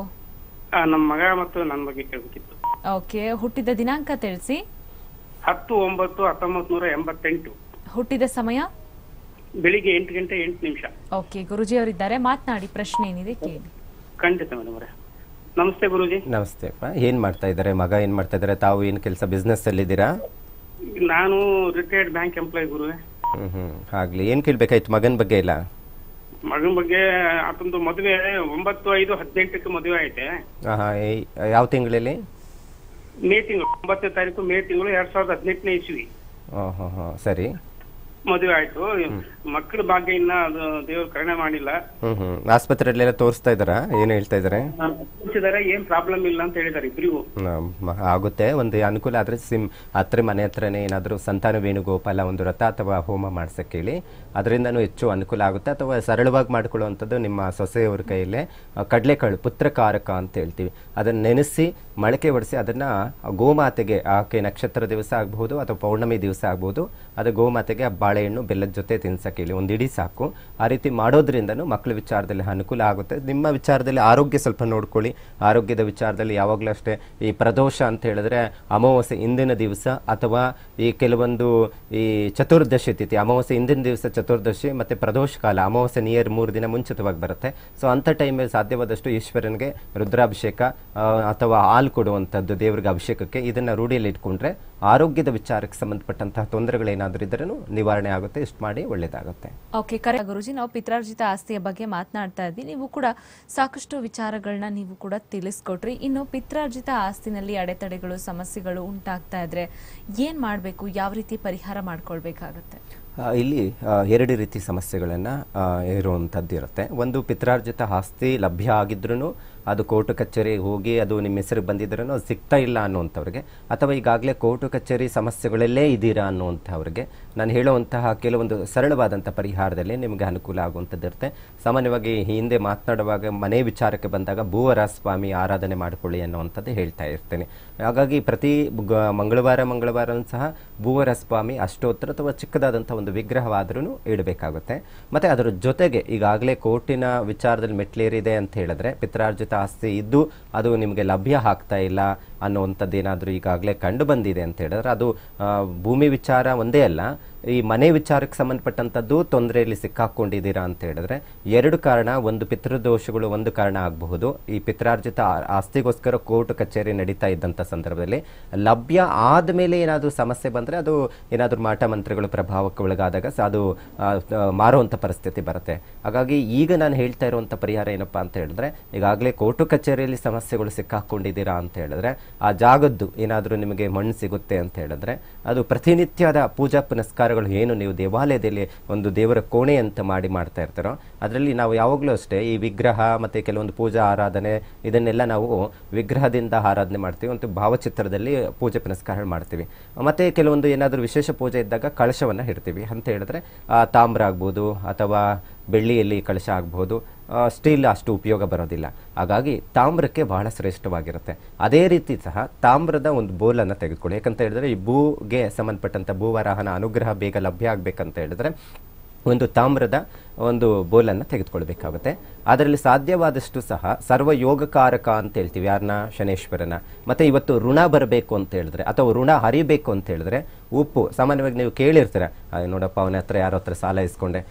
ನಮ್ಮ ಮಗ ಮತ್ತು ನನ್ನ ಬಗ್ಗೆ ಕೇಳಬೇಕಿತ್ತು ಓಕೆ ಹುಟ್ಟಿದ ದಿನಾಂಕ ತಿಳಿಸಿ ಹತ್ತು ಒಂಬತ್ತು ಹತ್ತೊಂಬತ್ತು ನೂರ ಎಂಬತ್ತೆಂಟು ಹುಟ್ಟಿದ ಸಮಯ ಬೆಳಿಗ್ಗೆ ಎಂಟು ಗಂಟೆ ಎಂಟು ನಿಮಿಷ ಓಕೆ ಗುರುಜಿ ಅವರಿದ್ದಾರೆ ಮಾತನಾಡಿ ಪ್ರಶ್ನೆ ಏನಿದೆ ಕೇಳಿ ಖಂಡಿತ ಮೇಡಮ್ ಅವರೇ ನಮಸ್ತೆ ಗುರುಜಿ ನಮಸ್ತೆ ಅಪ್ಪ ಏನ್ ಮಾಡ್ತಾ ಇದ್ದಾರೆ ಮಗ ಏನ್ ಮಾಡ್ತಾ ಇದ್ದಾರೆ ತಾವು ಏನ್ ಕೆಲಸ ಬಿಸ್ನೆಸ್ ಇದ್ದೀರಾ ನಾನು ರಿಟೈರ್ಡ್ ಬ್ಯಾಂಕ್ ಎಂಪ್ಲಾಯ್ ಗುರು ಹ್ಮ್ ಆಗ್ಲಿ ಏನ್ ಕೇಳ್ಬೇಕಾಯ್ತು ಮಗನ್ ಬಗ್ಗೆ ಇಲ್ಲ ಮಗನ ಬಗ್ಗೆ ಆತಂದು ಮದುವೆ ಒಂಬತ್ತು ಐದು ಹದಿನೆಂಟಕ್ಕೆ ಮದುವೆ ಐತೆ ಯಾವ ತಿಂಗಳಲ್ಲಿ ಮೇ ತಿಂಗಳು ಒಂಬತ್ತನೇ ತಾರೀಕು ಮೇ ತಿಂಗಳು ಎರಡ್ ಸಾವಿರದ ಹದಿನೆಂಟನೇ ಇಸ್ವಿ ಸರಿ ಮದುವೆ ಆಯ್ತು ಮಕ್ಕಳ ಭಾಗ್ಯ ಇನ್ನ ಅದು ದೇವ್ರು ಕರುಣೆ ಮಾಡಿಲ್ಲ ಹ್ಮ್ ಹ್ಮ್ ತೋರಿಸ್ತಾ ಇದಾರ ಏನ್ ಹೇಳ್ತಾ ಇದಾರೆ ಏನ್ ಪ್ರಾಬ್ಲಮ್ ಇಲ್ಲ ಅಂತ ಹೇಳಿದಾರೆ ಇಬ್ರಿಗೂ ಆಗುತ್ತೆ ಒಂದು ಅನುಕೂಲ ಆದ್ರೆ ಸಿಮ್ ಹತ್ರ ಮನೆ ಹತ್ರನೇ ಏನಾದರೂ ಸಂತಾನ ವೇಣುಗೋಪಾಲ ಒಂದು ರಥ ಅಥವಾ ಹೋಮ ಮಾಡ್ಸಕ್ಕೆ ಹೇಳಿ ಅದರಿಂದನೂ ಹೆಚ್ಚು ಅನುಕೂಲ ಆಗುತ್ತೆ ಅಥವಾ ಸರಳವಾಗಿ ಮಾಡಿಕೊಳ್ಳುವಂಥದ್ದು ನಿಮ್ಮ ಸೊಸೆಯವ್ರ ಕೈಯಲ್ಲೇ ಕಡಲೆಕಾಳು ಪುತ್ರಕಾರಕ ಅಂತ ಹೇಳ್ತೀವಿ ಅದನ್ನು ನೆನೆಸಿ ಮೊಳಕೆ ಹೊಡೆಸಿ ಅದನ್ನು ಗೋಮಾತೆಗೆ ಆಕೆ ನಕ್ಷತ್ರ ದಿವಸ ಆಗ್ಬೋದು ಅಥವಾ ಪೌರ್ಣಮಿ ದಿವಸ ಆಗ್ಬೋದು ಅದು ಗೋಮಾತೆಗೆ ಆ ಬಾಳೆಹಣ್ಣು ಬೆಲ್ಲದ ಜೊತೆ ತಿನ್ಸಕ್ಕೆ ಹೇಳಿ ಒಂದು ಇಡೀ ಸಾಕು ಆ ರೀತಿ ಮಾಡೋದ್ರಿಂದನೂ ಮಕ್ಕಳ ವಿಚಾರದಲ್ಲಿ ಅನುಕೂಲ ಆಗುತ್ತೆ ನಿಮ್ಮ ವಿಚಾರದಲ್ಲಿ ಆರೋಗ್ಯ ಸ್ವಲ್ಪ ನೋಡ್ಕೊಳ್ಳಿ ಆರೋಗ್ಯದ ವಿಚಾರದಲ್ಲಿ ಯಾವಾಗಲೂ ಅಷ್ಟೇ ಈ ಪ್ರದೋಷ ಅಂತ ಹೇಳಿದ್ರೆ ಅಮಾವಾಸ್ಯೆ ಇಂದಿನ ದಿವಸ ಅಥವಾ ಈ ಕೆಲವೊಂದು ಈ ಚತುರ್ದಶಿ ತಿಥಿ ಅಮಾವಾಸ್ಯೆ ಇಂದಿನ ದಿವಸ ಚತುರ್ದಶಿ ಮತ್ತು ಪ್ರದೋಷ ಕಾಲ ಅಮಾವಾಸ್ಯೆ ನಿಯರ್ ಮೂರು ದಿನ ಮುಂಚಿತವಾಗಿ ಬರುತ್ತೆ ಸೊ ಅಂತ ಟೈಮಲ್ಲಿ ಸಾಧ್ಯವಾದಷ್ಟು ಈಶ್ವರನಿಗೆ ರುದ್ರಾಭಿಷೇಕ ಅಥವಾ ಹಾಲು ಕೊಡುವಂಥದ್ದು ದೇವರಿಗೆ ಅಭಿಷೇಕಕ್ಕೆ ಇದನ್ನು ರೂಢಿಯಲ್ಲಿ ಇಟ್ಕೊಂಡ್ರೆ ಆರೋಗ್ಯದ ವಿಚಾರಕ್ಕೆ ಸಂಬಂಧಪಟ್ಟಂತಹ ತೊಂದರೆಗಳೇನಾದರೂ ಇದ್ರೂ ನಿವಾರಣೆ ಆಗುತ್ತೆ ಇಷ್ಟು ಮಾಡಿ ಒಳ್ಳೆಯದಾಗುತ್ತೆ ಓಕೆ ಕರೆ ಗುರುಜಿ ನಾವು ಪಿತ್ರಾರ್ಜಿತ ಆಸ್ತಿಯ ಬಗ್ಗೆ ಮಾತನಾಡ್ತಾ ಇದ್ದೀವಿ ನೀವು ಕೂಡ ಸಾಕಷ್ಟು ವಿಚಾರಗಳನ್ನ ನೀವು ಕೂಡ ತಿಳಿಸ್ಕೊಟ್ರಿ ಇನ್ನು ಪಿತ್ರಾರ್ಜಿತ ಆಸ್ತಿನಲ್ಲಿ ಅಡೆತಡೆಗಳು ಸಮಸ್ಯೆಗಳು ಉಂಟಾಗ್ತಾ ಇದ್ರೆ ಏನು ಮಾಡಬೇಕು ಯಾವ ರೀತಿ ಪರಿಹಾರ ಮಾಡ್ಕೊಳ್ಬೇಕಾಗುತ್ತೆ ಇಲ್ಲಿ ಎರಡು ರೀತಿ ಸಮಸ್ಯೆಗಳನ್ನು ಇರುವಂಥದ್ದು ಇರುತ್ತೆ ಒಂದು ಪಿತ್ರಾರ್ಜಿತ ಆಸ್ತಿ ಲಭ್ಯ ಆಗಿದ್ರೂ ಅದು ಕೋರ್ಟ್ ಕಚೇರಿಗೆ ಹೋಗಿ ಅದು ನಿಮ್ಮ ಹೆಸರು ಬಂದಿದ್ರೂ ಅದು ಸಿಗ್ತಾ ಇಲ್ಲ ಅನ್ನುವಂಥವ್ರಿಗೆ ಅಥವಾ ಈಗಾಗಲೇ ಕೋರ್ಟು ಕಚೇರಿ ಸಮಸ್ಯೆಗಳಲ್ಲೇ ಇದ್ದೀರಾ ಅನ್ನುವಂಥವ್ರಿಗೆ ನಾನು ಹೇಳುವಂತಹ ಕೆಲವೊಂದು ಸರಳವಾದಂಥ ಪರಿಹಾರದಲ್ಲಿ ನಿಮಗೆ ಅನುಕೂಲ ಆಗುವಂಥದ್ದು ಇರುತ್ತೆ ಸಾಮಾನ್ಯವಾಗಿ ಹಿಂದೆ ಮಾತನಾಡುವಾಗ ಮನೆ ವಿಚಾರಕ್ಕೆ ಬಂದಾಗ ಭೂವರ ಸ್ವಾಮಿ ಆರಾಧನೆ ಮಾಡಿಕೊಳ್ಳಿ ಅನ್ನುವಂಥದ್ದು ಹೇಳ್ತಾ ಇರ್ತೇನೆ ಹಾಗಾಗಿ ಪ್ರತಿ ಮಂಗಳವಾರ ಮಂಗಳವಾರ ಸಹ ಭೂವರ ಸ್ವಾಮಿ ಅಷ್ಟೋತ್ತರ ಅಥವಾ ಚಿಕ್ಕದಾದಂಥ ಒಂದು ವಿಗ್ರಹವಾದ್ರೂ ಇಡಬೇಕಾಗುತ್ತೆ ಮತ್ತು ಅದರ ಜೊತೆಗೆ ಈಗಾಗಲೇ ಕೋರ್ಟಿನ ವಿಚಾರದಲ್ಲಿ ಮೆಟ್ಲೇರಿದೆ ಅಂತ ಹೇಳಿದ್ರೆ ಪಿತ್ರಾರ್ಜಿತ ಆಸ್ತಿ ಇದ್ದು ಅದು ನಿಮಗೆ ಲಭ್ಯ ಆಗ್ತಾ ಇಲ್ಲ ಅನ್ನೋವಂಥದ್ದು ಏನಾದರೂ ಈಗಾಗಲೇ ಕಂಡು ಬಂದಿದೆ ಅಂತ ಹೇಳಿದ್ರೆ ಅದು ಭೂಮಿ ವಿಚಾರ ಒಂದೇ ಅಲ್ಲ ಈ ಮನೆ ವಿಚಾರಕ್ಕೆ ಸಂಬಂಧಪಟ್ಟಂಥದ್ದು ತೊಂದರೆಯಲ್ಲಿ ಸಿಕ್ಕಾಕೊಂಡಿದ್ದೀರಾ ಅಂತ ಹೇಳಿದ್ರೆ ಎರಡು ಕಾರಣ ಒಂದು ಪಿತೃದೋಷಗಳು ಒಂದು ಕಾರಣ ಆಗಬಹುದು ಈ ಪಿತ್ರಾರ್ಜಿತ ಆಸ್ತಿಗೋಸ್ಕರ ಕೋರ್ಟ್ ಕಚೇರಿ ನಡೀತಾ ಇದ್ದಂಥ ಸಂದರ್ಭದಲ್ಲಿ ಲಭ್ಯ ಆದಮೇಲೆ ಏನಾದರೂ ಸಮಸ್ಯೆ ಬಂದರೆ ಅದು ಏನಾದರೂ ಮಾಟ ಮಂತ್ರಿಗಳು ಪ್ರಭಾವಕ್ಕೆ ಒಳಗಾದಾಗ ಅದು ಮಾರುವಂಥ ಪರಿಸ್ಥಿತಿ ಬರುತ್ತೆ ಹಾಗಾಗಿ ಈಗ ನಾನು ಹೇಳ್ತಾ ಇರುವಂಥ ಪರಿಹಾರ ಏನಪ್ಪ ಅಂತ ಹೇಳಿದ್ರೆ ಈಗಾಗಲೇ ಕೋರ್ಟು ಕಚೇರಿಯಲ್ಲಿ ಸಮಸ್ಯೆಗಳು ಸಿಕ್ಕಾಕೊಂಡಿದ್ದೀರಾ ಅಂತ ಹೇಳಿದ್ರೆ ಆ ಜಾಗದ್ದು ಏನಾದರೂ ನಿಮಗೆ ಮಣ್ಣು ಸಿಗುತ್ತೆ ಅಂತ ಹೇಳಿದ್ರೆ ಅದು ಪ್ರತಿನಿತ್ಯದ ಪೂಜಾ ಪುನಸ್ಕಾರ ಏನು ನೀವು ದೇವಾಲಯದಲ್ಲಿ ಒಂದು ದೇವರ ಕೋಣೆ ಅಂತ ಮಾಡಿ ಮಾಡ್ತಾ ಇರ್ತಾರೋ ಅದರಲ್ಲಿ ನಾವು ಯಾವಾಗಲೂ ಅಷ್ಟೇ ಈ ವಿಗ್ರಹ ಮತ್ತು ಕೆಲವೊಂದು ಪೂಜಾ ಆರಾಧನೆ ಇದನ್ನೆಲ್ಲ ನಾವು ವಿಗ್ರಹದಿಂದ ಆರಾಧನೆ ಮಾಡ್ತೀವಿ ಒಂದು ಭಾವಚಿತ್ರದಲ್ಲಿ ಪೂಜೆ ಪುನಸ್ಕಾರ ಮಾಡ್ತೀವಿ ಮತ್ತು ಕೆಲವೊಂದು ಏನಾದರೂ ವಿಶೇಷ ಪೂಜೆ ಇದ್ದಾಗ ಕಳಶವನ್ನು ಇಡ್ತೀವಿ ಅಂತ ಹೇಳಿದ್ರೆ ತಾಮ್ರ ಆಗ್ಬೋದು ಅಥವಾ ಬೆಳ್ಳಿಯಲ್ಲಿ ಕಳಶ ಆಗ್ಬೋದು ಸ್ಟೀಲ್ ಅಷ್ಟು ಉಪಯೋಗ ಬರೋದಿಲ್ಲ ಹಾಗಾಗಿ ತಾಮ್ರಕ್ಕೆ ಬಹಳ ಶ್ರೇಷ್ಠವಾಗಿರುತ್ತೆ ಅದೇ ರೀತಿ ಸಹ ತಾಮ್ರದ ಒಂದು ಬೋಲನ್ನು ತೆಗೆದುಕೊಳ್ಳಿ ಯಾಕಂತ ಹೇಳಿದ್ರೆ ಈ ಭೂಗೆ ಸಂಬಂಧಪಟ್ಟಂಥ ಭೂವರಾಹನ ಅನುಗ್ರಹ ಬೇಗ ಲಭ್ಯ ಆಗಬೇಕಂತ ಹೇಳಿದ್ರೆ ಒಂದು ತಾಮ್ರದ ಒಂದು ಬೋಲನ್ನು ತೆಗೆದುಕೊಳ್ಬೇಕಾಗುತ್ತೆ ಅದರಲ್ಲಿ ಸಾಧ್ಯವಾದಷ್ಟು ಸಹ ಸರ್ವಯೋಗಕಾರಕ ಅಂತ ಹೇಳ್ತೀವಿ ಯಾರನ್ನ ಶನೇಶ್ವರನ ಮತ್ತು ಇವತ್ತು ಋಣ ಬರಬೇಕು ಅಂತ ಹೇಳಿದ್ರೆ ಅಥವಾ ಋಣ ಹರಿಬೇಕು ಅಂತ ಹೇಳಿದ್ರೆ ಉಪ್ಪು ಸಾಮಾನ್ಯವಾಗಿ ನೀವು ಕೇಳಿರ್ತೀರ ನೋಡಪ್ಪ ಅವನ ಹತ್ರ ಯಾರ ಹತ್ರ ಸಾಲ ಇಸ್ಕೊಂಡೆ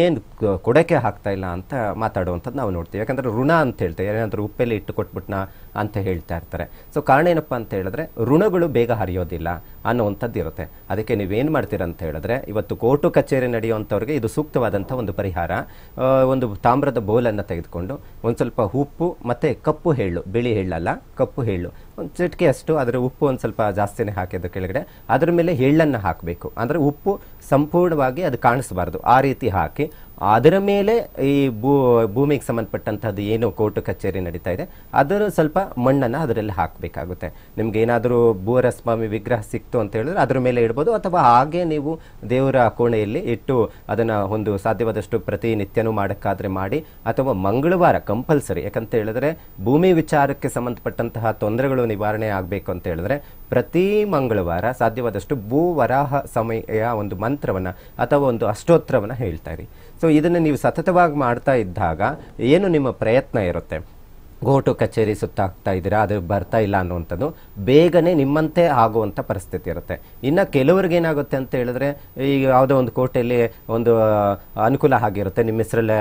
ಏನು ಕೊಡೋಕೆ ಹಾಕ್ತಾ ಇಲ್ಲ ಅಂತ ಮಾತಾಡುವಂಥದ್ದು ನಾವು ನೋಡ್ತೀವಿ ಯಾಕಂದರೆ ಋಣ ಅಂತ ಹೇಳ್ತಾರೆ ಏನಾದರೂ ಉಪ್ಪಲ್ಲಿ ಇಟ್ಟು ಕೊಟ್ಬಿಟ್ನಾ ಅಂತ ಹೇಳ್ತಾ ಇರ್ತಾರೆ ಸೊ ಕಾರಣ ಏನಪ್ಪ ಅಂತ ಹೇಳಿದ್ರೆ ಋಣಗಳು ಬೇಗ ಹರಿಯೋದಿಲ್ಲ ಅನ್ನೋವಂಥದ್ದು ಇರುತ್ತೆ ಅದಕ್ಕೆ ನೀವೇನು ಮಾಡ್ತೀರಂತ ಅಂತ ಹೇಳಿದ್ರೆ ಇವತ್ತು ಕೋರ್ಟು ಕಚೇರಿ ನಡೆಯುವಂಥವ್ರಿಗೆ ಇದು ಸೂಕ್ತವಾದಂಥ ಒಂದು ಪರಿಹಾರ ಒಂದು ತಾಮ್ರದ ಬೌಲನ್ನು ತೆಗೆದುಕೊಂಡು ಒಂದು ಸ್ವಲ್ಪ ಉಪ್ಪು ಮತ್ತು ಕಪ್ಪು ಎಳ್ಳು ಬಿಳಿ ಎಳ್ಳಲ್ಲ ಕಪ್ಪು ಎಳ್ಳು ಒಂದು ಚಿಟಿಕೆ ಅಷ್ಟು ಅದರ ಉಪ್ಪು ಒಂದು ಸ್ವಲ್ಪ ಜಾಸ್ತಿನೇ ಹಾಕಿದ್ದು ಕೆಳಗಡೆ ಅದರ ಮೇಲೆ ಎಳ್ಳನ್ನು ಹಾಕಬೇಕು ಅಂದರೆ ಉಪ್ಪು ಸಂಪೂರ್ಣವಾಗಿ ಅದು ಕಾಣಿಸಬಾರ್ದು ಆ ರೀತಿ ಹಾಕಿ ಅದರ ಮೇಲೆ ಈ ಭೂ ಭೂಮಿಗೆ ಸಂಬಂಧಪಟ್ಟಂಥದ್ದು ಏನು ಕೋರ್ಟು ಕಚೇರಿ ನಡೀತಾ ಇದೆ ಅದರ ಸ್ವಲ್ಪ ಮಣ್ಣನ್ನು ಅದರಲ್ಲಿ ಹಾಕಬೇಕಾಗುತ್ತೆ ನಿಮ್ಗೆ ಏನಾದರೂ ಸ್ವಾಮಿ ವಿಗ್ರಹ ಸಿಕ್ತು ಅಂತ ಹೇಳಿದ್ರೆ ಅದರ ಮೇಲೆ ಇಡ್ಬೋದು ಅಥವಾ ಹಾಗೆ ನೀವು ದೇವರ ಕೋಣೆಯಲ್ಲಿ ಇಟ್ಟು ಅದನ್ನು ಒಂದು ಸಾಧ್ಯವಾದಷ್ಟು ಪ್ರತಿನಿತ್ಯನೂ ಮಾಡೋಕ್ಕಾದರೆ ಮಾಡಿ ಅಥವಾ ಮಂಗಳವಾರ ಕಂಪಲ್ಸರಿ ಯಾಕಂತ ಹೇಳಿದ್ರೆ ಭೂಮಿ ವಿಚಾರಕ್ಕೆ ಸಂಬಂಧಪಟ್ಟಂತಹ ತೊಂದರೆಗಳು ನಿವಾರಣೆ ಆಗಬೇಕು ಅಂತ ಹೇಳಿದ್ರೆ ಪ್ರತಿ ಮಂಗಳವಾರ ಸಾಧ್ಯವಾದಷ್ಟು ಭೂ ವರಾಹ ಸಮಯ ಒಂದು ಮಂತ್ರವನ್ನು ಅಥವಾ ಒಂದು ಅಷ್ಟೋತ್ತರವನ್ನು ಹೇಳ್ತಾ ಇರಿ ಸೊ ಇದನ್ನು ನೀವು ಸತತವಾಗಿ ಮಾಡ್ತಾ ಇದ್ದಾಗ ಏನು ನಿಮ್ಮ ಪ್ರಯತ್ನ ಇರುತ್ತೆ ಗೋಟು ಕಚೇರಿ ಸುತ್ತಾಕ್ತಾ ಇದ್ದೀರಾ ಅದು ಬರ್ತಾ ಇಲ್ಲ ಅನ್ನುವಂಥದ್ದು ಬೇಗನೆ ನಿಮ್ಮಂತೆ ಆಗುವಂಥ ಪರಿಸ್ಥಿತಿ ಇರುತ್ತೆ ಇನ್ನು ಕೆಲವ್ರಿಗೆ ಏನಾಗುತ್ತೆ ಅಂತ ಹೇಳಿದ್ರೆ ಈಗ ಯಾವುದೋ ಒಂದು ಕೋಟೆಯಲ್ಲಿ ಒಂದು ಅನುಕೂಲ ಆಗಿರುತ್ತೆ ನಿಮ್ಮ ಹೆಸರಲ್ಲೇ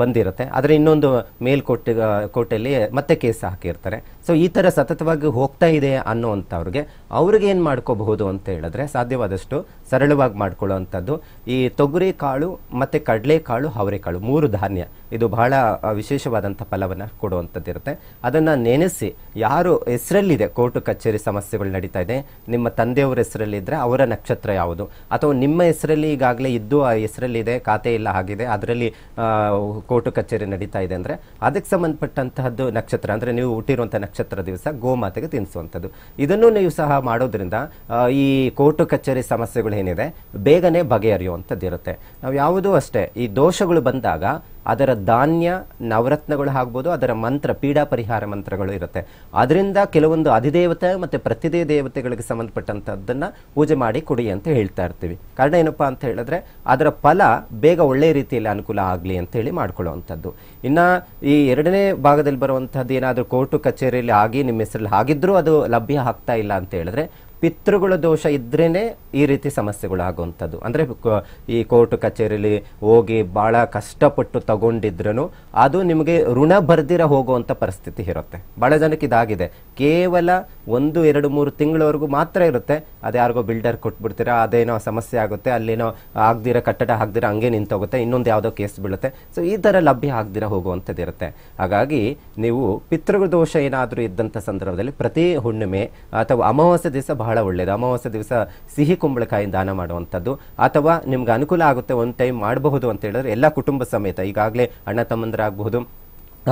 ಬಂದಿರುತ್ತೆ ಆದರೆ ಇನ್ನೊಂದು ಮೇಲ್ಕೋಟೆ ಕೋಟೆಯಲ್ಲಿ ಮತ್ತೆ ಕೇಸ್ ಹಾಕಿರ್ತಾರೆ ಸೊ ಈ ಥರ ಸತತವಾಗಿ ಹೋಗ್ತಾ ಇದೆ ಅನ್ನೋವಂಥವ್ರಿಗೆ ಅವ್ರಿಗೆ ಏನು ಮಾಡ್ಕೋಬಹುದು ಅಂತ ಹೇಳಿದ್ರೆ ಸಾಧ್ಯವಾದಷ್ಟು ಸರಳವಾಗಿ ಮಾಡ್ಕೊಳ್ಳುವಂಥದ್ದು ಈ ತೊಗರಿ ಕಾಳು ಮತ್ತು ಕಡಲೆಕಾಳು ಅವರೆಕಾಳು ಮೂರು ಧಾನ್ಯ ಇದು ಬಹಳ ವಿಶೇಷವಾದಂಥ ಫಲವನ್ನು ಕೊಡುವಂಥದ್ದು ಇರುತ್ತೆ ಅದನ್ನು ನೆನೆಸಿ ಯಾರು ಹೆಸರಲ್ಲಿದೆ ಕೋರ್ಟು ಕಚೇರಿ ಸಮಸ್ಯೆಗಳು ನಡೀತಾ ಇದೆ ನಿಮ್ಮ ತಂದೆಯವರ ಹೆಸರಲ್ಲಿದ್ದರೆ ಅವರ ನಕ್ಷತ್ರ ಯಾವುದು ಅಥವಾ ನಿಮ್ಮ ಹೆಸರಲ್ಲಿ ಈಗಾಗಲೇ ಇದ್ದು ಆ ಹೆಸರಲ್ಲಿದೆ ಖಾತೆ ಇಲ್ಲ ಆಗಿದೆ ಅದರಲ್ಲಿ ಕೋರ್ಟು ಕಚೇರಿ ನಡೀತಾ ಇದೆ ಅಂದರೆ ಅದಕ್ಕೆ ಸಂಬಂಧಪಟ್ಟಂತಹದ್ದು ನಕ್ಷತ್ರ ಅಂದರೆ ನೀವು ಹುಟ್ಟಿರುವಂಥ ನಕ್ಷತ್ರ ದಿವಸ ಗೋಮಾತೆಗೆ ತಿನ್ನಿಸುವಂಥದ್ದು ಇದನ್ನು ನೀವು ಸಹ ಮಾಡೋದ್ರಿಂದ ಈ ಕೋರ್ಟು ಕಚೇರಿ ಸಮಸ್ಯೆಗಳು ಏನಿದೆ ಬೇಗನೆ ಇರುತ್ತೆ ನಾವು ಯಾವುದೂ ಅಷ್ಟೇ ಈ ದೋಷಗಳು ಬಂದಾಗ ಅದರ ಧಾನ್ಯ ನವರತ್ನಗಳು ಆಗ್ಬೋದು ಅದರ ಮಂತ್ರ ಪೀಡಾ ಪರಿಹಾರ ಮಂತ್ರಗಳು ಇರುತ್ತೆ ಅದರಿಂದ ಕೆಲವೊಂದು ಅಧಿದೇವತೆ ಮತ್ತು ಪ್ರತಿದೇ ದೇವತೆಗಳಿಗೆ ಸಂಬಂಧಪಟ್ಟಂಥದ್ದನ್ನು ಪೂಜೆ ಮಾಡಿ ಕೊಡಿ ಅಂತ ಹೇಳ್ತಾ ಇರ್ತೀವಿ ಕಾರಣ ಏನಪ್ಪ ಅಂತ ಹೇಳಿದ್ರೆ ಅದರ ಫಲ ಬೇಗ ಒಳ್ಳೆಯ ರೀತಿಯಲ್ಲಿ ಅನುಕೂಲ ಆಗಲಿ ಅಂತೇಳಿ ಮಾಡ್ಕೊಳ್ಳುವಂಥದ್ದು ಇನ್ನು ಈ ಎರಡನೇ ಭಾಗದಲ್ಲಿ ಬರುವಂಥದ್ದು ಏನಾದರೂ ಕೋರ್ಟು ಕಚೇರಿಯಲ್ಲಿ ಆಗಿ ನಿಮ್ಮ ಹೆಸರಲ್ಲಿ ಆಗಿದ್ದರೂ ಅದು ಲಭ್ಯ ಆಗ್ತಾ ಇಲ್ಲ ಅಂತ ಹೇಳಿದ್ರೆ ಪಿತೃಗಳ ದೋಷ ಇದ್ರೇ ಈ ರೀತಿ ಸಮಸ್ಯೆಗಳು ಆಗುವಂಥದ್ದು ಅಂದರೆ ಈ ಕೋರ್ಟ್ ಕಚೇರಿಲಿ ಹೋಗಿ ಭಾಳ ಕಷ್ಟಪಟ್ಟು ತಗೊಂಡಿದ್ರೂ ಅದು ನಿಮಗೆ ಋಣ ಬರ್ದಿರ ಹೋಗುವಂಥ ಪರಿಸ್ಥಿತಿ ಇರುತ್ತೆ ಭಾಳ ಜನಕ್ಕೆ ಇದಾಗಿದೆ ಕೇವಲ ಒಂದು ಎರಡು ಮೂರು ತಿಂಗಳವರೆಗೂ ಮಾತ್ರ ಇರುತ್ತೆ ಅದು ಯಾರಿಗೋ ಬಿಲ್ಡರ್ ಕೊಟ್ಬಿಡ್ತೀರಾ ಅದೇನೋ ಸಮಸ್ಯೆ ಆಗುತ್ತೆ ಅಲ್ಲೇನೋ ಆಗದಿರೋ ಕಟ್ಟಡ ಹಾಕ್ದಿರ ಹಂಗೆ ನಿಂತೋಗುತ್ತೆ ಇನ್ನೊಂದು ಯಾವುದೋ ಕೇಸ್ ಬೀಳುತ್ತೆ ಸೊ ಈ ಥರ ಲಭ್ಯ ಆಗ್ದಿರ ಹೋಗುವಂಥದ್ದು ಇರುತ್ತೆ ಹಾಗಾಗಿ ನೀವು ಪಿತೃಗಳ ದೋಷ ಏನಾದರೂ ಇದ್ದಂಥ ಸಂದರ್ಭದಲ್ಲಿ ಪ್ರತಿ ಹುಣ್ಣಿಮೆ ಅಥವಾ ಅಮಾವಾಸ್ಯ ದಿವಸ ಬಹಳ ಒಳ್ಳೆಯದು ಅಮಾವಾಸ್ಯ ದಿವಸ ಸಿಹಿ ಕುಂಬಳಕಾಯಿ ದಾನ ಮಾಡುವಂಥದ್ದು ಅಥವಾ ನಿಮ್ಗೆ ಅನುಕೂಲ ಆಗುತ್ತೆ ಒಂದು ಟೈಮ್ ಮಾಡಬಹುದು ಅಂತ ಹೇಳಿದ್ರೆ ಎಲ್ಲ ಕುಟುಂಬ ಸಮೇತ ಈಗಾಗಲೇ ಅಣ್ಣ ತಮ್ಮಂದರಾಗಬಹುದು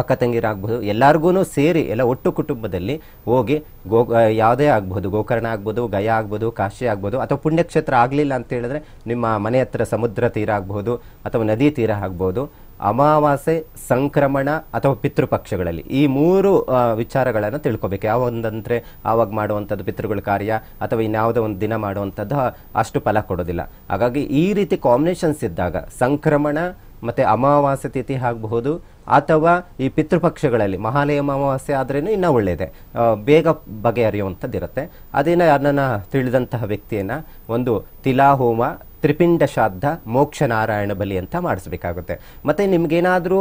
ಅಕ್ಕ ತಂಗಿರಾಗಬಹುದು ಎಲ್ಲರಿಗೂ ಸೇರಿ ಎಲ್ಲ ಒಟ್ಟು ಕುಟುಂಬದಲ್ಲಿ ಹೋಗಿ ಗೋ ಯಾವುದೇ ಆಗ್ಬೋದು ಗೋಕರ್ಣ ಆಗ್ಬೋದು ಗಯಾ ಆಗ್ಬೋದು ಕಾಶಿ ಆಗ್ಬೋದು ಅಥವಾ ಪುಣ್ಯಕ್ಷೇತ್ರ ಆಗಲಿಲ್ಲ ಅಂತ ಹೇಳಿದ್ರೆ ನಿಮ್ಮ ಮನೆ ಹತ್ರ ಸಮುದ್ರ ತೀರ ಆಗ್ಬೋದು ಅಥವಾ ನದಿ ತೀರ ಆಗ್ಬೋದು ಅಮಾವಾಸೆ ಸಂಕ್ರಮಣ ಅಥವಾ ಪಿತೃಪಕ್ಷಗಳಲ್ಲಿ ಈ ಮೂರು ವಿಚಾರಗಳನ್ನು ತಿಳ್ಕೊಬೇಕು ಯಾವ ಒಂದಂದರೆ ಆವಾಗ ಮಾಡುವಂಥದ್ದು ಪಿತೃಗಳ ಕಾರ್ಯ ಅಥವಾ ಇನ್ಯಾವುದೋ ಒಂದು ದಿನ ಮಾಡುವಂಥದ್ದು ಅಷ್ಟು ಫಲ ಕೊಡೋದಿಲ್ಲ ಹಾಗಾಗಿ ಈ ರೀತಿ ಕಾಂಬಿನೇಷನ್ಸ್ ಇದ್ದಾಗ ಸಂಕ್ರಮಣ ಮತ್ತು ಅಮಾವಾಸ್ಯ ತಿಥಿ ಆಗಬಹುದು ಅಥವಾ ಈ ಪಿತೃಪಕ್ಷಗಳಲ್ಲಿ ಮಹಾಲಯ ಅಮಾವಾಸ್ಯೆ ಆದ್ರೇನು ಇನ್ನೂ ಒಳ್ಳೆಯದೆ ಬೇಗ ಬಗೆಹರಿಯುವಂಥದ್ದಿರುತ್ತೆ ಅದನ್ನು ತಿಳಿದಂತಹ ವ್ಯಕ್ತಿಯನ್ನು ಒಂದು ತಿಲಾಹೋಮ ತ್ರಿಪಿಂಡ ಶ್ರಾದ್ದ ಮೋಕ್ಷ ನಾರಾಯಣ ಬಲಿ ಅಂತ ಮಾಡಿಸ್ಬೇಕಾಗುತ್ತೆ ಮತ್ತು ನಿಮಗೇನಾದರೂ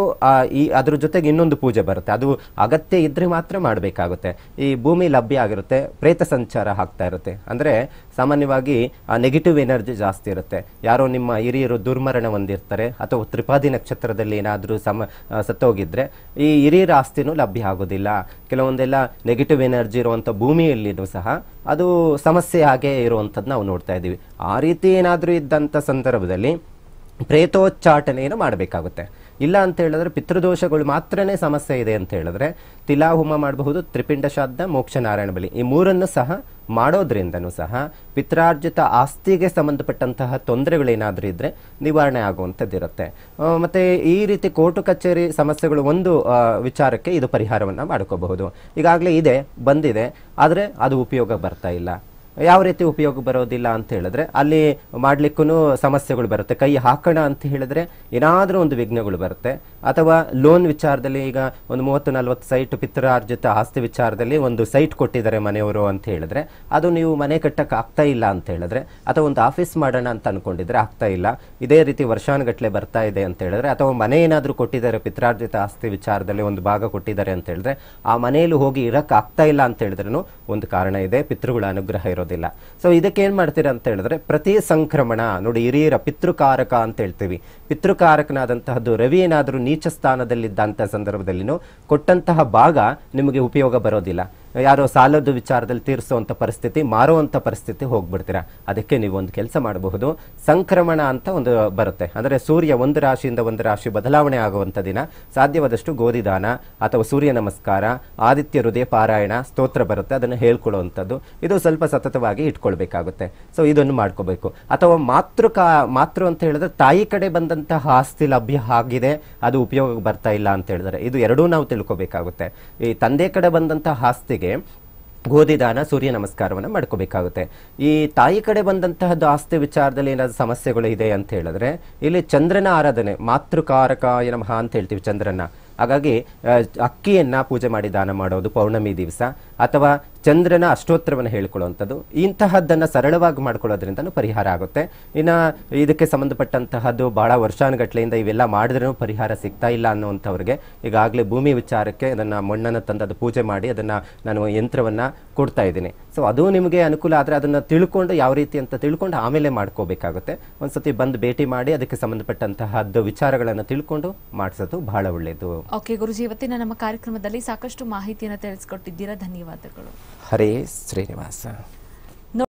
ಈ ಅದ್ರ ಜೊತೆಗೆ ಇನ್ನೊಂದು ಪೂಜೆ ಬರುತ್ತೆ ಅದು ಅಗತ್ಯ ಇದ್ದರೆ ಮಾತ್ರ ಮಾಡಬೇಕಾಗುತ್ತೆ ಈ ಭೂಮಿ ಲಭ್ಯ ಆಗಿರುತ್ತೆ ಪ್ರೇತ ಸಂಚಾರ ಆಗ್ತಾ ಇರುತ್ತೆ ಅಂದರೆ ಸಾಮಾನ್ಯವಾಗಿ ಆ ನೆಗೆಟಿವ್ ಎನರ್ಜಿ ಜಾಸ್ತಿ ಇರುತ್ತೆ ಯಾರೋ ನಿಮ್ಮ ಹಿರಿಯರು ದುರ್ಮರಣ ಹೊಂದಿರ್ತಾರೆ ಅಥವಾ ತ್ರಿಪಾದಿ ನಕ್ಷತ್ರದಲ್ಲಿ ಏನಾದರೂ ಸಮ ಸತ್ತೋಗಿದ್ರೆ ಈ ಹಿರಿಯರ ಆಸ್ತಿನೂ ಲಭ್ಯ ಆಗೋದಿಲ್ಲ ಕೆಲವೊಂದೆಲ್ಲ ನೆಗೆಟಿವ್ ಎನರ್ಜಿ ಇರುವಂಥ ಭೂಮಿಯಲ್ಲಿಯೂ ಸಹ ಅದು ಸಮಸ್ಯೆ ಹಾಗೆ ಇರುವಂಥದ್ದು ನಾವು ನೋಡ್ತಾ ಇದ್ದೀವಿ ಆ ರೀತಿ ಏನಾದರೂ ಇದ್ದಂಥ ಸಂದರ್ಭದಲ್ಲಿ ಪ್ರೇತೋಚ್ಚಾಟನೆಯನ್ನು ಮಾಡಬೇಕಾಗುತ್ತೆ ಇಲ್ಲ ಅಂತ ಹೇಳಿದ್ರೆ ಪಿತೃದೋಷಗಳು ಮಾತ್ರನೇ ಸಮಸ್ಯೆ ಇದೆ ಅಂತ ಹೇಳಿದ್ರೆ ತಿಲಾಹುಮ ಮಾಡಬಹುದು ತ್ರಿಪಿಂಡ ಶಾದ್ದ ಮೋಕ್ಷ ನಾರಾಯಣ ಬಲಿ ಈ ಮೂರನ್ನು ಸಹ ಮಾಡೋದ್ರಿಂದನೂ ಸಹ ಪಿತ್ರಾರ್ಜಿತ ಆಸ್ತಿಗೆ ಸಂಬಂಧಪಟ್ಟಂತಹ ತೊಂದರೆಗಳೇನಾದರೂ ಇದ್ದರೆ ನಿವಾರಣೆ ಆಗುವಂಥದ್ದಿರುತ್ತೆ ಮತ್ತು ಈ ರೀತಿ ಕೋರ್ಟು ಕಚೇರಿ ಸಮಸ್ಯೆಗಳು ಒಂದು ವಿಚಾರಕ್ಕೆ ಇದು ಪರಿಹಾರವನ್ನು ಮಾಡ್ಕೋಬಹುದು ಈಗಾಗಲೇ ಇದೆ ಬಂದಿದೆ ಆದರೆ ಅದು ಉಪಯೋಗ ಬರ್ತಾ ಇಲ್ಲ ಯಾವ ರೀತಿ ಉಪಯೋಗ ಬರೋದಿಲ್ಲ ಅಂತ ಹೇಳಿದ್ರೆ ಅಲ್ಲಿ ಮಾಡ್ಲಿಕ್ಕೂ ಸಮಸ್ಯೆಗಳು ಬರುತ್ತೆ ಕೈ ಹಾಕೋಣ ಅಂತ ಹೇಳಿದ್ರೆ ಏನಾದರೂ ಒಂದು ವಿಘ್ನಗಳು ಬರುತ್ತೆ ಅಥವಾ ಲೋನ್ ವಿಚಾರದಲ್ಲಿ ಈಗ ಒಂದು ಮೂವತ್ತು ನಲವತ್ತು ಸೈಟ್ ಪಿತ್ರಾರ್ಜಿತ ಆಸ್ತಿ ವಿಚಾರದಲ್ಲಿ ಒಂದು ಸೈಟ್ ಕೊಟ್ಟಿದ್ದಾರೆ ಮನೆಯವರು ಅಂತ ಹೇಳಿದ್ರೆ ಅದು ನೀವು ಮನೆ ಕಟ್ಟಕ್ಕೆ ಆಗ್ತಾ ಇಲ್ಲ ಅಂತ ಹೇಳಿದ್ರೆ ಅಥವಾ ಒಂದು ಆಫೀಸ್ ಮಾಡೋಣ ಅಂತ ಅನ್ಕೊಂಡಿದ್ರೆ ಆಗ್ತಾ ಇಲ್ಲ ಇದೇ ರೀತಿ ವರ್ಷಾನುಗಟ್ಟಲೆ ಬರ್ತಾ ಇದೆ ಅಂತ ಹೇಳಿದ್ರೆ ಅಥವಾ ಮನೆ ಏನಾದರೂ ಕೊಟ್ಟಿದ್ದಾರೆ ಪಿತ್ರಾರ್ಜಿತ ಆಸ್ತಿ ವಿಚಾರದಲ್ಲಿ ಒಂದು ಭಾಗ ಕೊಟ್ಟಿದ್ದಾರೆ ಅಂತ ಹೇಳಿದ್ರೆ ಆ ಮನೆಯಲ್ಲಿ ಹೋಗಿ ಇರಕ್ಕೆ ಆಗ್ತಾ ಇಲ್ಲ ಅಂತ ಹೇಳಿದ್ರೂ ಒಂದು ಕಾರಣ ಇದೆ ಪಿತೃಗಳ ಅನುಗ್ರಹ ಇರೋದಿಲ್ಲ ಸೊ ಇದಕ್ಕೆ ಏನು ಮಾಡ್ತೀರಾ ಅಂತ ಹೇಳಿದ್ರೆ ಪ್ರತಿ ಸಂಕ್ರಮಣ ನೋಡಿ ಹಿರಿಯರ ಪಿತೃಕಾರಕ ಅಂತ ಹೇಳ್ತೀವಿ ಪಿತೃಕಾರಕನಾದಂತಹದ್ದು ರವಿ ಏನಾದರೂ ನೀ ನೀಚ ಸ್ಥಾನದಲ್ಲಿದ್ದಂಥ ಸಂದರ್ಭದಲ್ಲಿನೂ ಕೊಟ್ಟಂತಹ ಭಾಗ ನಿಮಗೆ ಉಪಯೋಗ ಬರೋದಿಲ್ಲ ಯಾರೋ ಸಾಲದ ವಿಚಾರದಲ್ಲಿ ತೀರಿಸುವಂಥ ಪರಿಸ್ಥಿತಿ ಮಾರುವಂಥ ಪರಿಸ್ಥಿತಿ ಹೋಗ್ಬಿಡ್ತೀರಾ ಅದಕ್ಕೆ ನೀವು ಒಂದು ಕೆಲಸ ಮಾಡಬಹುದು ಸಂಕ್ರಮಣ ಅಂತ ಒಂದು ಬರುತ್ತೆ ಅಂದರೆ ಸೂರ್ಯ ಒಂದು ರಾಶಿಯಿಂದ ಒಂದು ರಾಶಿ ಬದಲಾವಣೆ ಆಗುವಂಥ ದಿನ ಸಾಧ್ಯವಾದಷ್ಟು ಗೋಧಿದಾನ ಅಥವಾ ಸೂರ್ಯ ನಮಸ್ಕಾರ ಆದಿತ್ಯ ಹೃದಯ ಪಾರಾಯಣ ಸ್ತೋತ್ರ ಬರುತ್ತೆ ಅದನ್ನು ಹೇಳ್ಕೊಳ್ಳುವಂಥದ್ದು ಇದು ಸ್ವಲ್ಪ ಸತತವಾಗಿ ಇಟ್ಕೊಳ್ಬೇಕಾಗುತ್ತೆ ಸೊ ಇದನ್ನು ಮಾಡ್ಕೋಬೇಕು ಅಥವಾ ಮಾತೃ ಕಾ ಮಾತೃ ಅಂತ ಹೇಳಿದ್ರೆ ತಾಯಿ ಕಡೆ ಬಂದಂತಹ ಆಸ್ತಿ ಲಭ್ಯ ಆಗಿದೆ ಅದು ಉಪಯೋಗಕ್ಕೆ ಬರ್ತಾ ಇಲ್ಲ ಅಂತ ಹೇಳಿದರೆ ಇದು ಎರಡೂ ನಾವು ತಿಳ್ಕೊಬೇಕಾಗುತ್ತೆ ಈ ತಂದೆ ಕಡೆ ಬಂದಂತಹ ಆಸ್ತಿಗೆ ಗೋಧಿ ದಾನ ಸೂರ್ಯ ನಮಸ್ಕಾರವನ್ನು ಮಾಡ್ಕೋಬೇಕಾಗುತ್ತೆ ಈ ತಾಯಿ ಕಡೆ ಬಂದಂತಹದ್ದು ಆಸ್ತಿ ವಿಚಾರದಲ್ಲಿ ಏನಾದರೂ ಸಮಸ್ಯೆಗಳು ಇದೆ ಅಂತ ಹೇಳಿದ್ರೆ ಇಲ್ಲಿ ಚಂದ್ರನ ಆರಾಧನೆ ಮಾತೃಕಾರಕ ಏನಮಃ ಅಂತ ಹೇಳ್ತೀವಿ ಚಂದ್ರನ ಹಾಗಾಗಿ ಅಕ್ಕಿಯನ್ನ ಪೂಜೆ ಮಾಡಿ ದಾನ ಮಾಡೋದು ಪೌರ್ಣಮಿ ದಿವಸ ಅಥವಾ ಚಂದ್ರನ ಅಷ್ಟೋತ್ತರವನ್ನು ಹೇಳ್ಕೊಳ್ಳುವಂಥದ್ದು ಇಂತಹದ್ದನ್ನು ಸರಳವಾಗಿ ಮಾಡ್ಕೊಳ್ಳೋದ್ರಿಂದ ಪರಿಹಾರ ಆಗುತ್ತೆ ಇನ್ನು ಇದಕ್ಕೆ ಸಂಬಂಧಪಟ್ಟಂತಹದ್ದು ಭಾಳ ವರ್ಷಾನುಗಟ್ಲೆಯಿಂದ ಇವೆಲ್ಲ ಮಾಡಿದ್ರೂ ಪರಿಹಾರ ಸಿಗ್ತಾ ಇಲ್ಲ ಅನ್ನುವಂಥವ್ರಿಗೆ ಈಗಾಗಲೇ ಭೂಮಿ ವಿಚಾರಕ್ಕೆ ಅದನ್ನು ಮಣ್ಣನ್ನು ತಂದು ಪೂಜೆ ಮಾಡಿ ಅದನ್ನು ನಾನು ಯಂತ್ರವನ್ನು ಕೊಡ್ತಾ ಇದ್ದೀನಿ ಸೊ ಅದು ನಿಮಗೆ ಅನುಕೂಲ ಆದರೆ ಅದನ್ನು ತಿಳ್ಕೊಂಡು ಯಾವ ರೀತಿ ಅಂತ ತಿಳ್ಕೊಂಡು ಆಮೇಲೆ ಮಾಡ್ಕೋಬೇಕಾಗುತ್ತೆ ಒಂದ್ಸತಿ ಬಂದು ಭೇಟಿ ಮಾಡಿ ಅದಕ್ಕೆ ಸಂಬಂಧಪಟ್ಟಂತಹದ್ದು ವಿಚಾರಗಳನ್ನು ತಿಳ್ಕೊಂಡು ಮಾಡಿಸೋದು ಬಹಳ ಒಳ್ಳೆಯದು ಓಕೆ ಗುರುಜಿ ಇವತ್ತಿನ ನಮ್ಮ ಕಾರ್ಯಕ್ರಮದಲ್ಲಿ ಸಾಕಷ್ಟು ಮಾಹಿತಿಯನ್ನು ತಿಳಿಸ್ಕೊಟ್ಟಿದ್ದೀರಾ ಧನ್ಯವಾದಗಳು हरे श्रीनिवास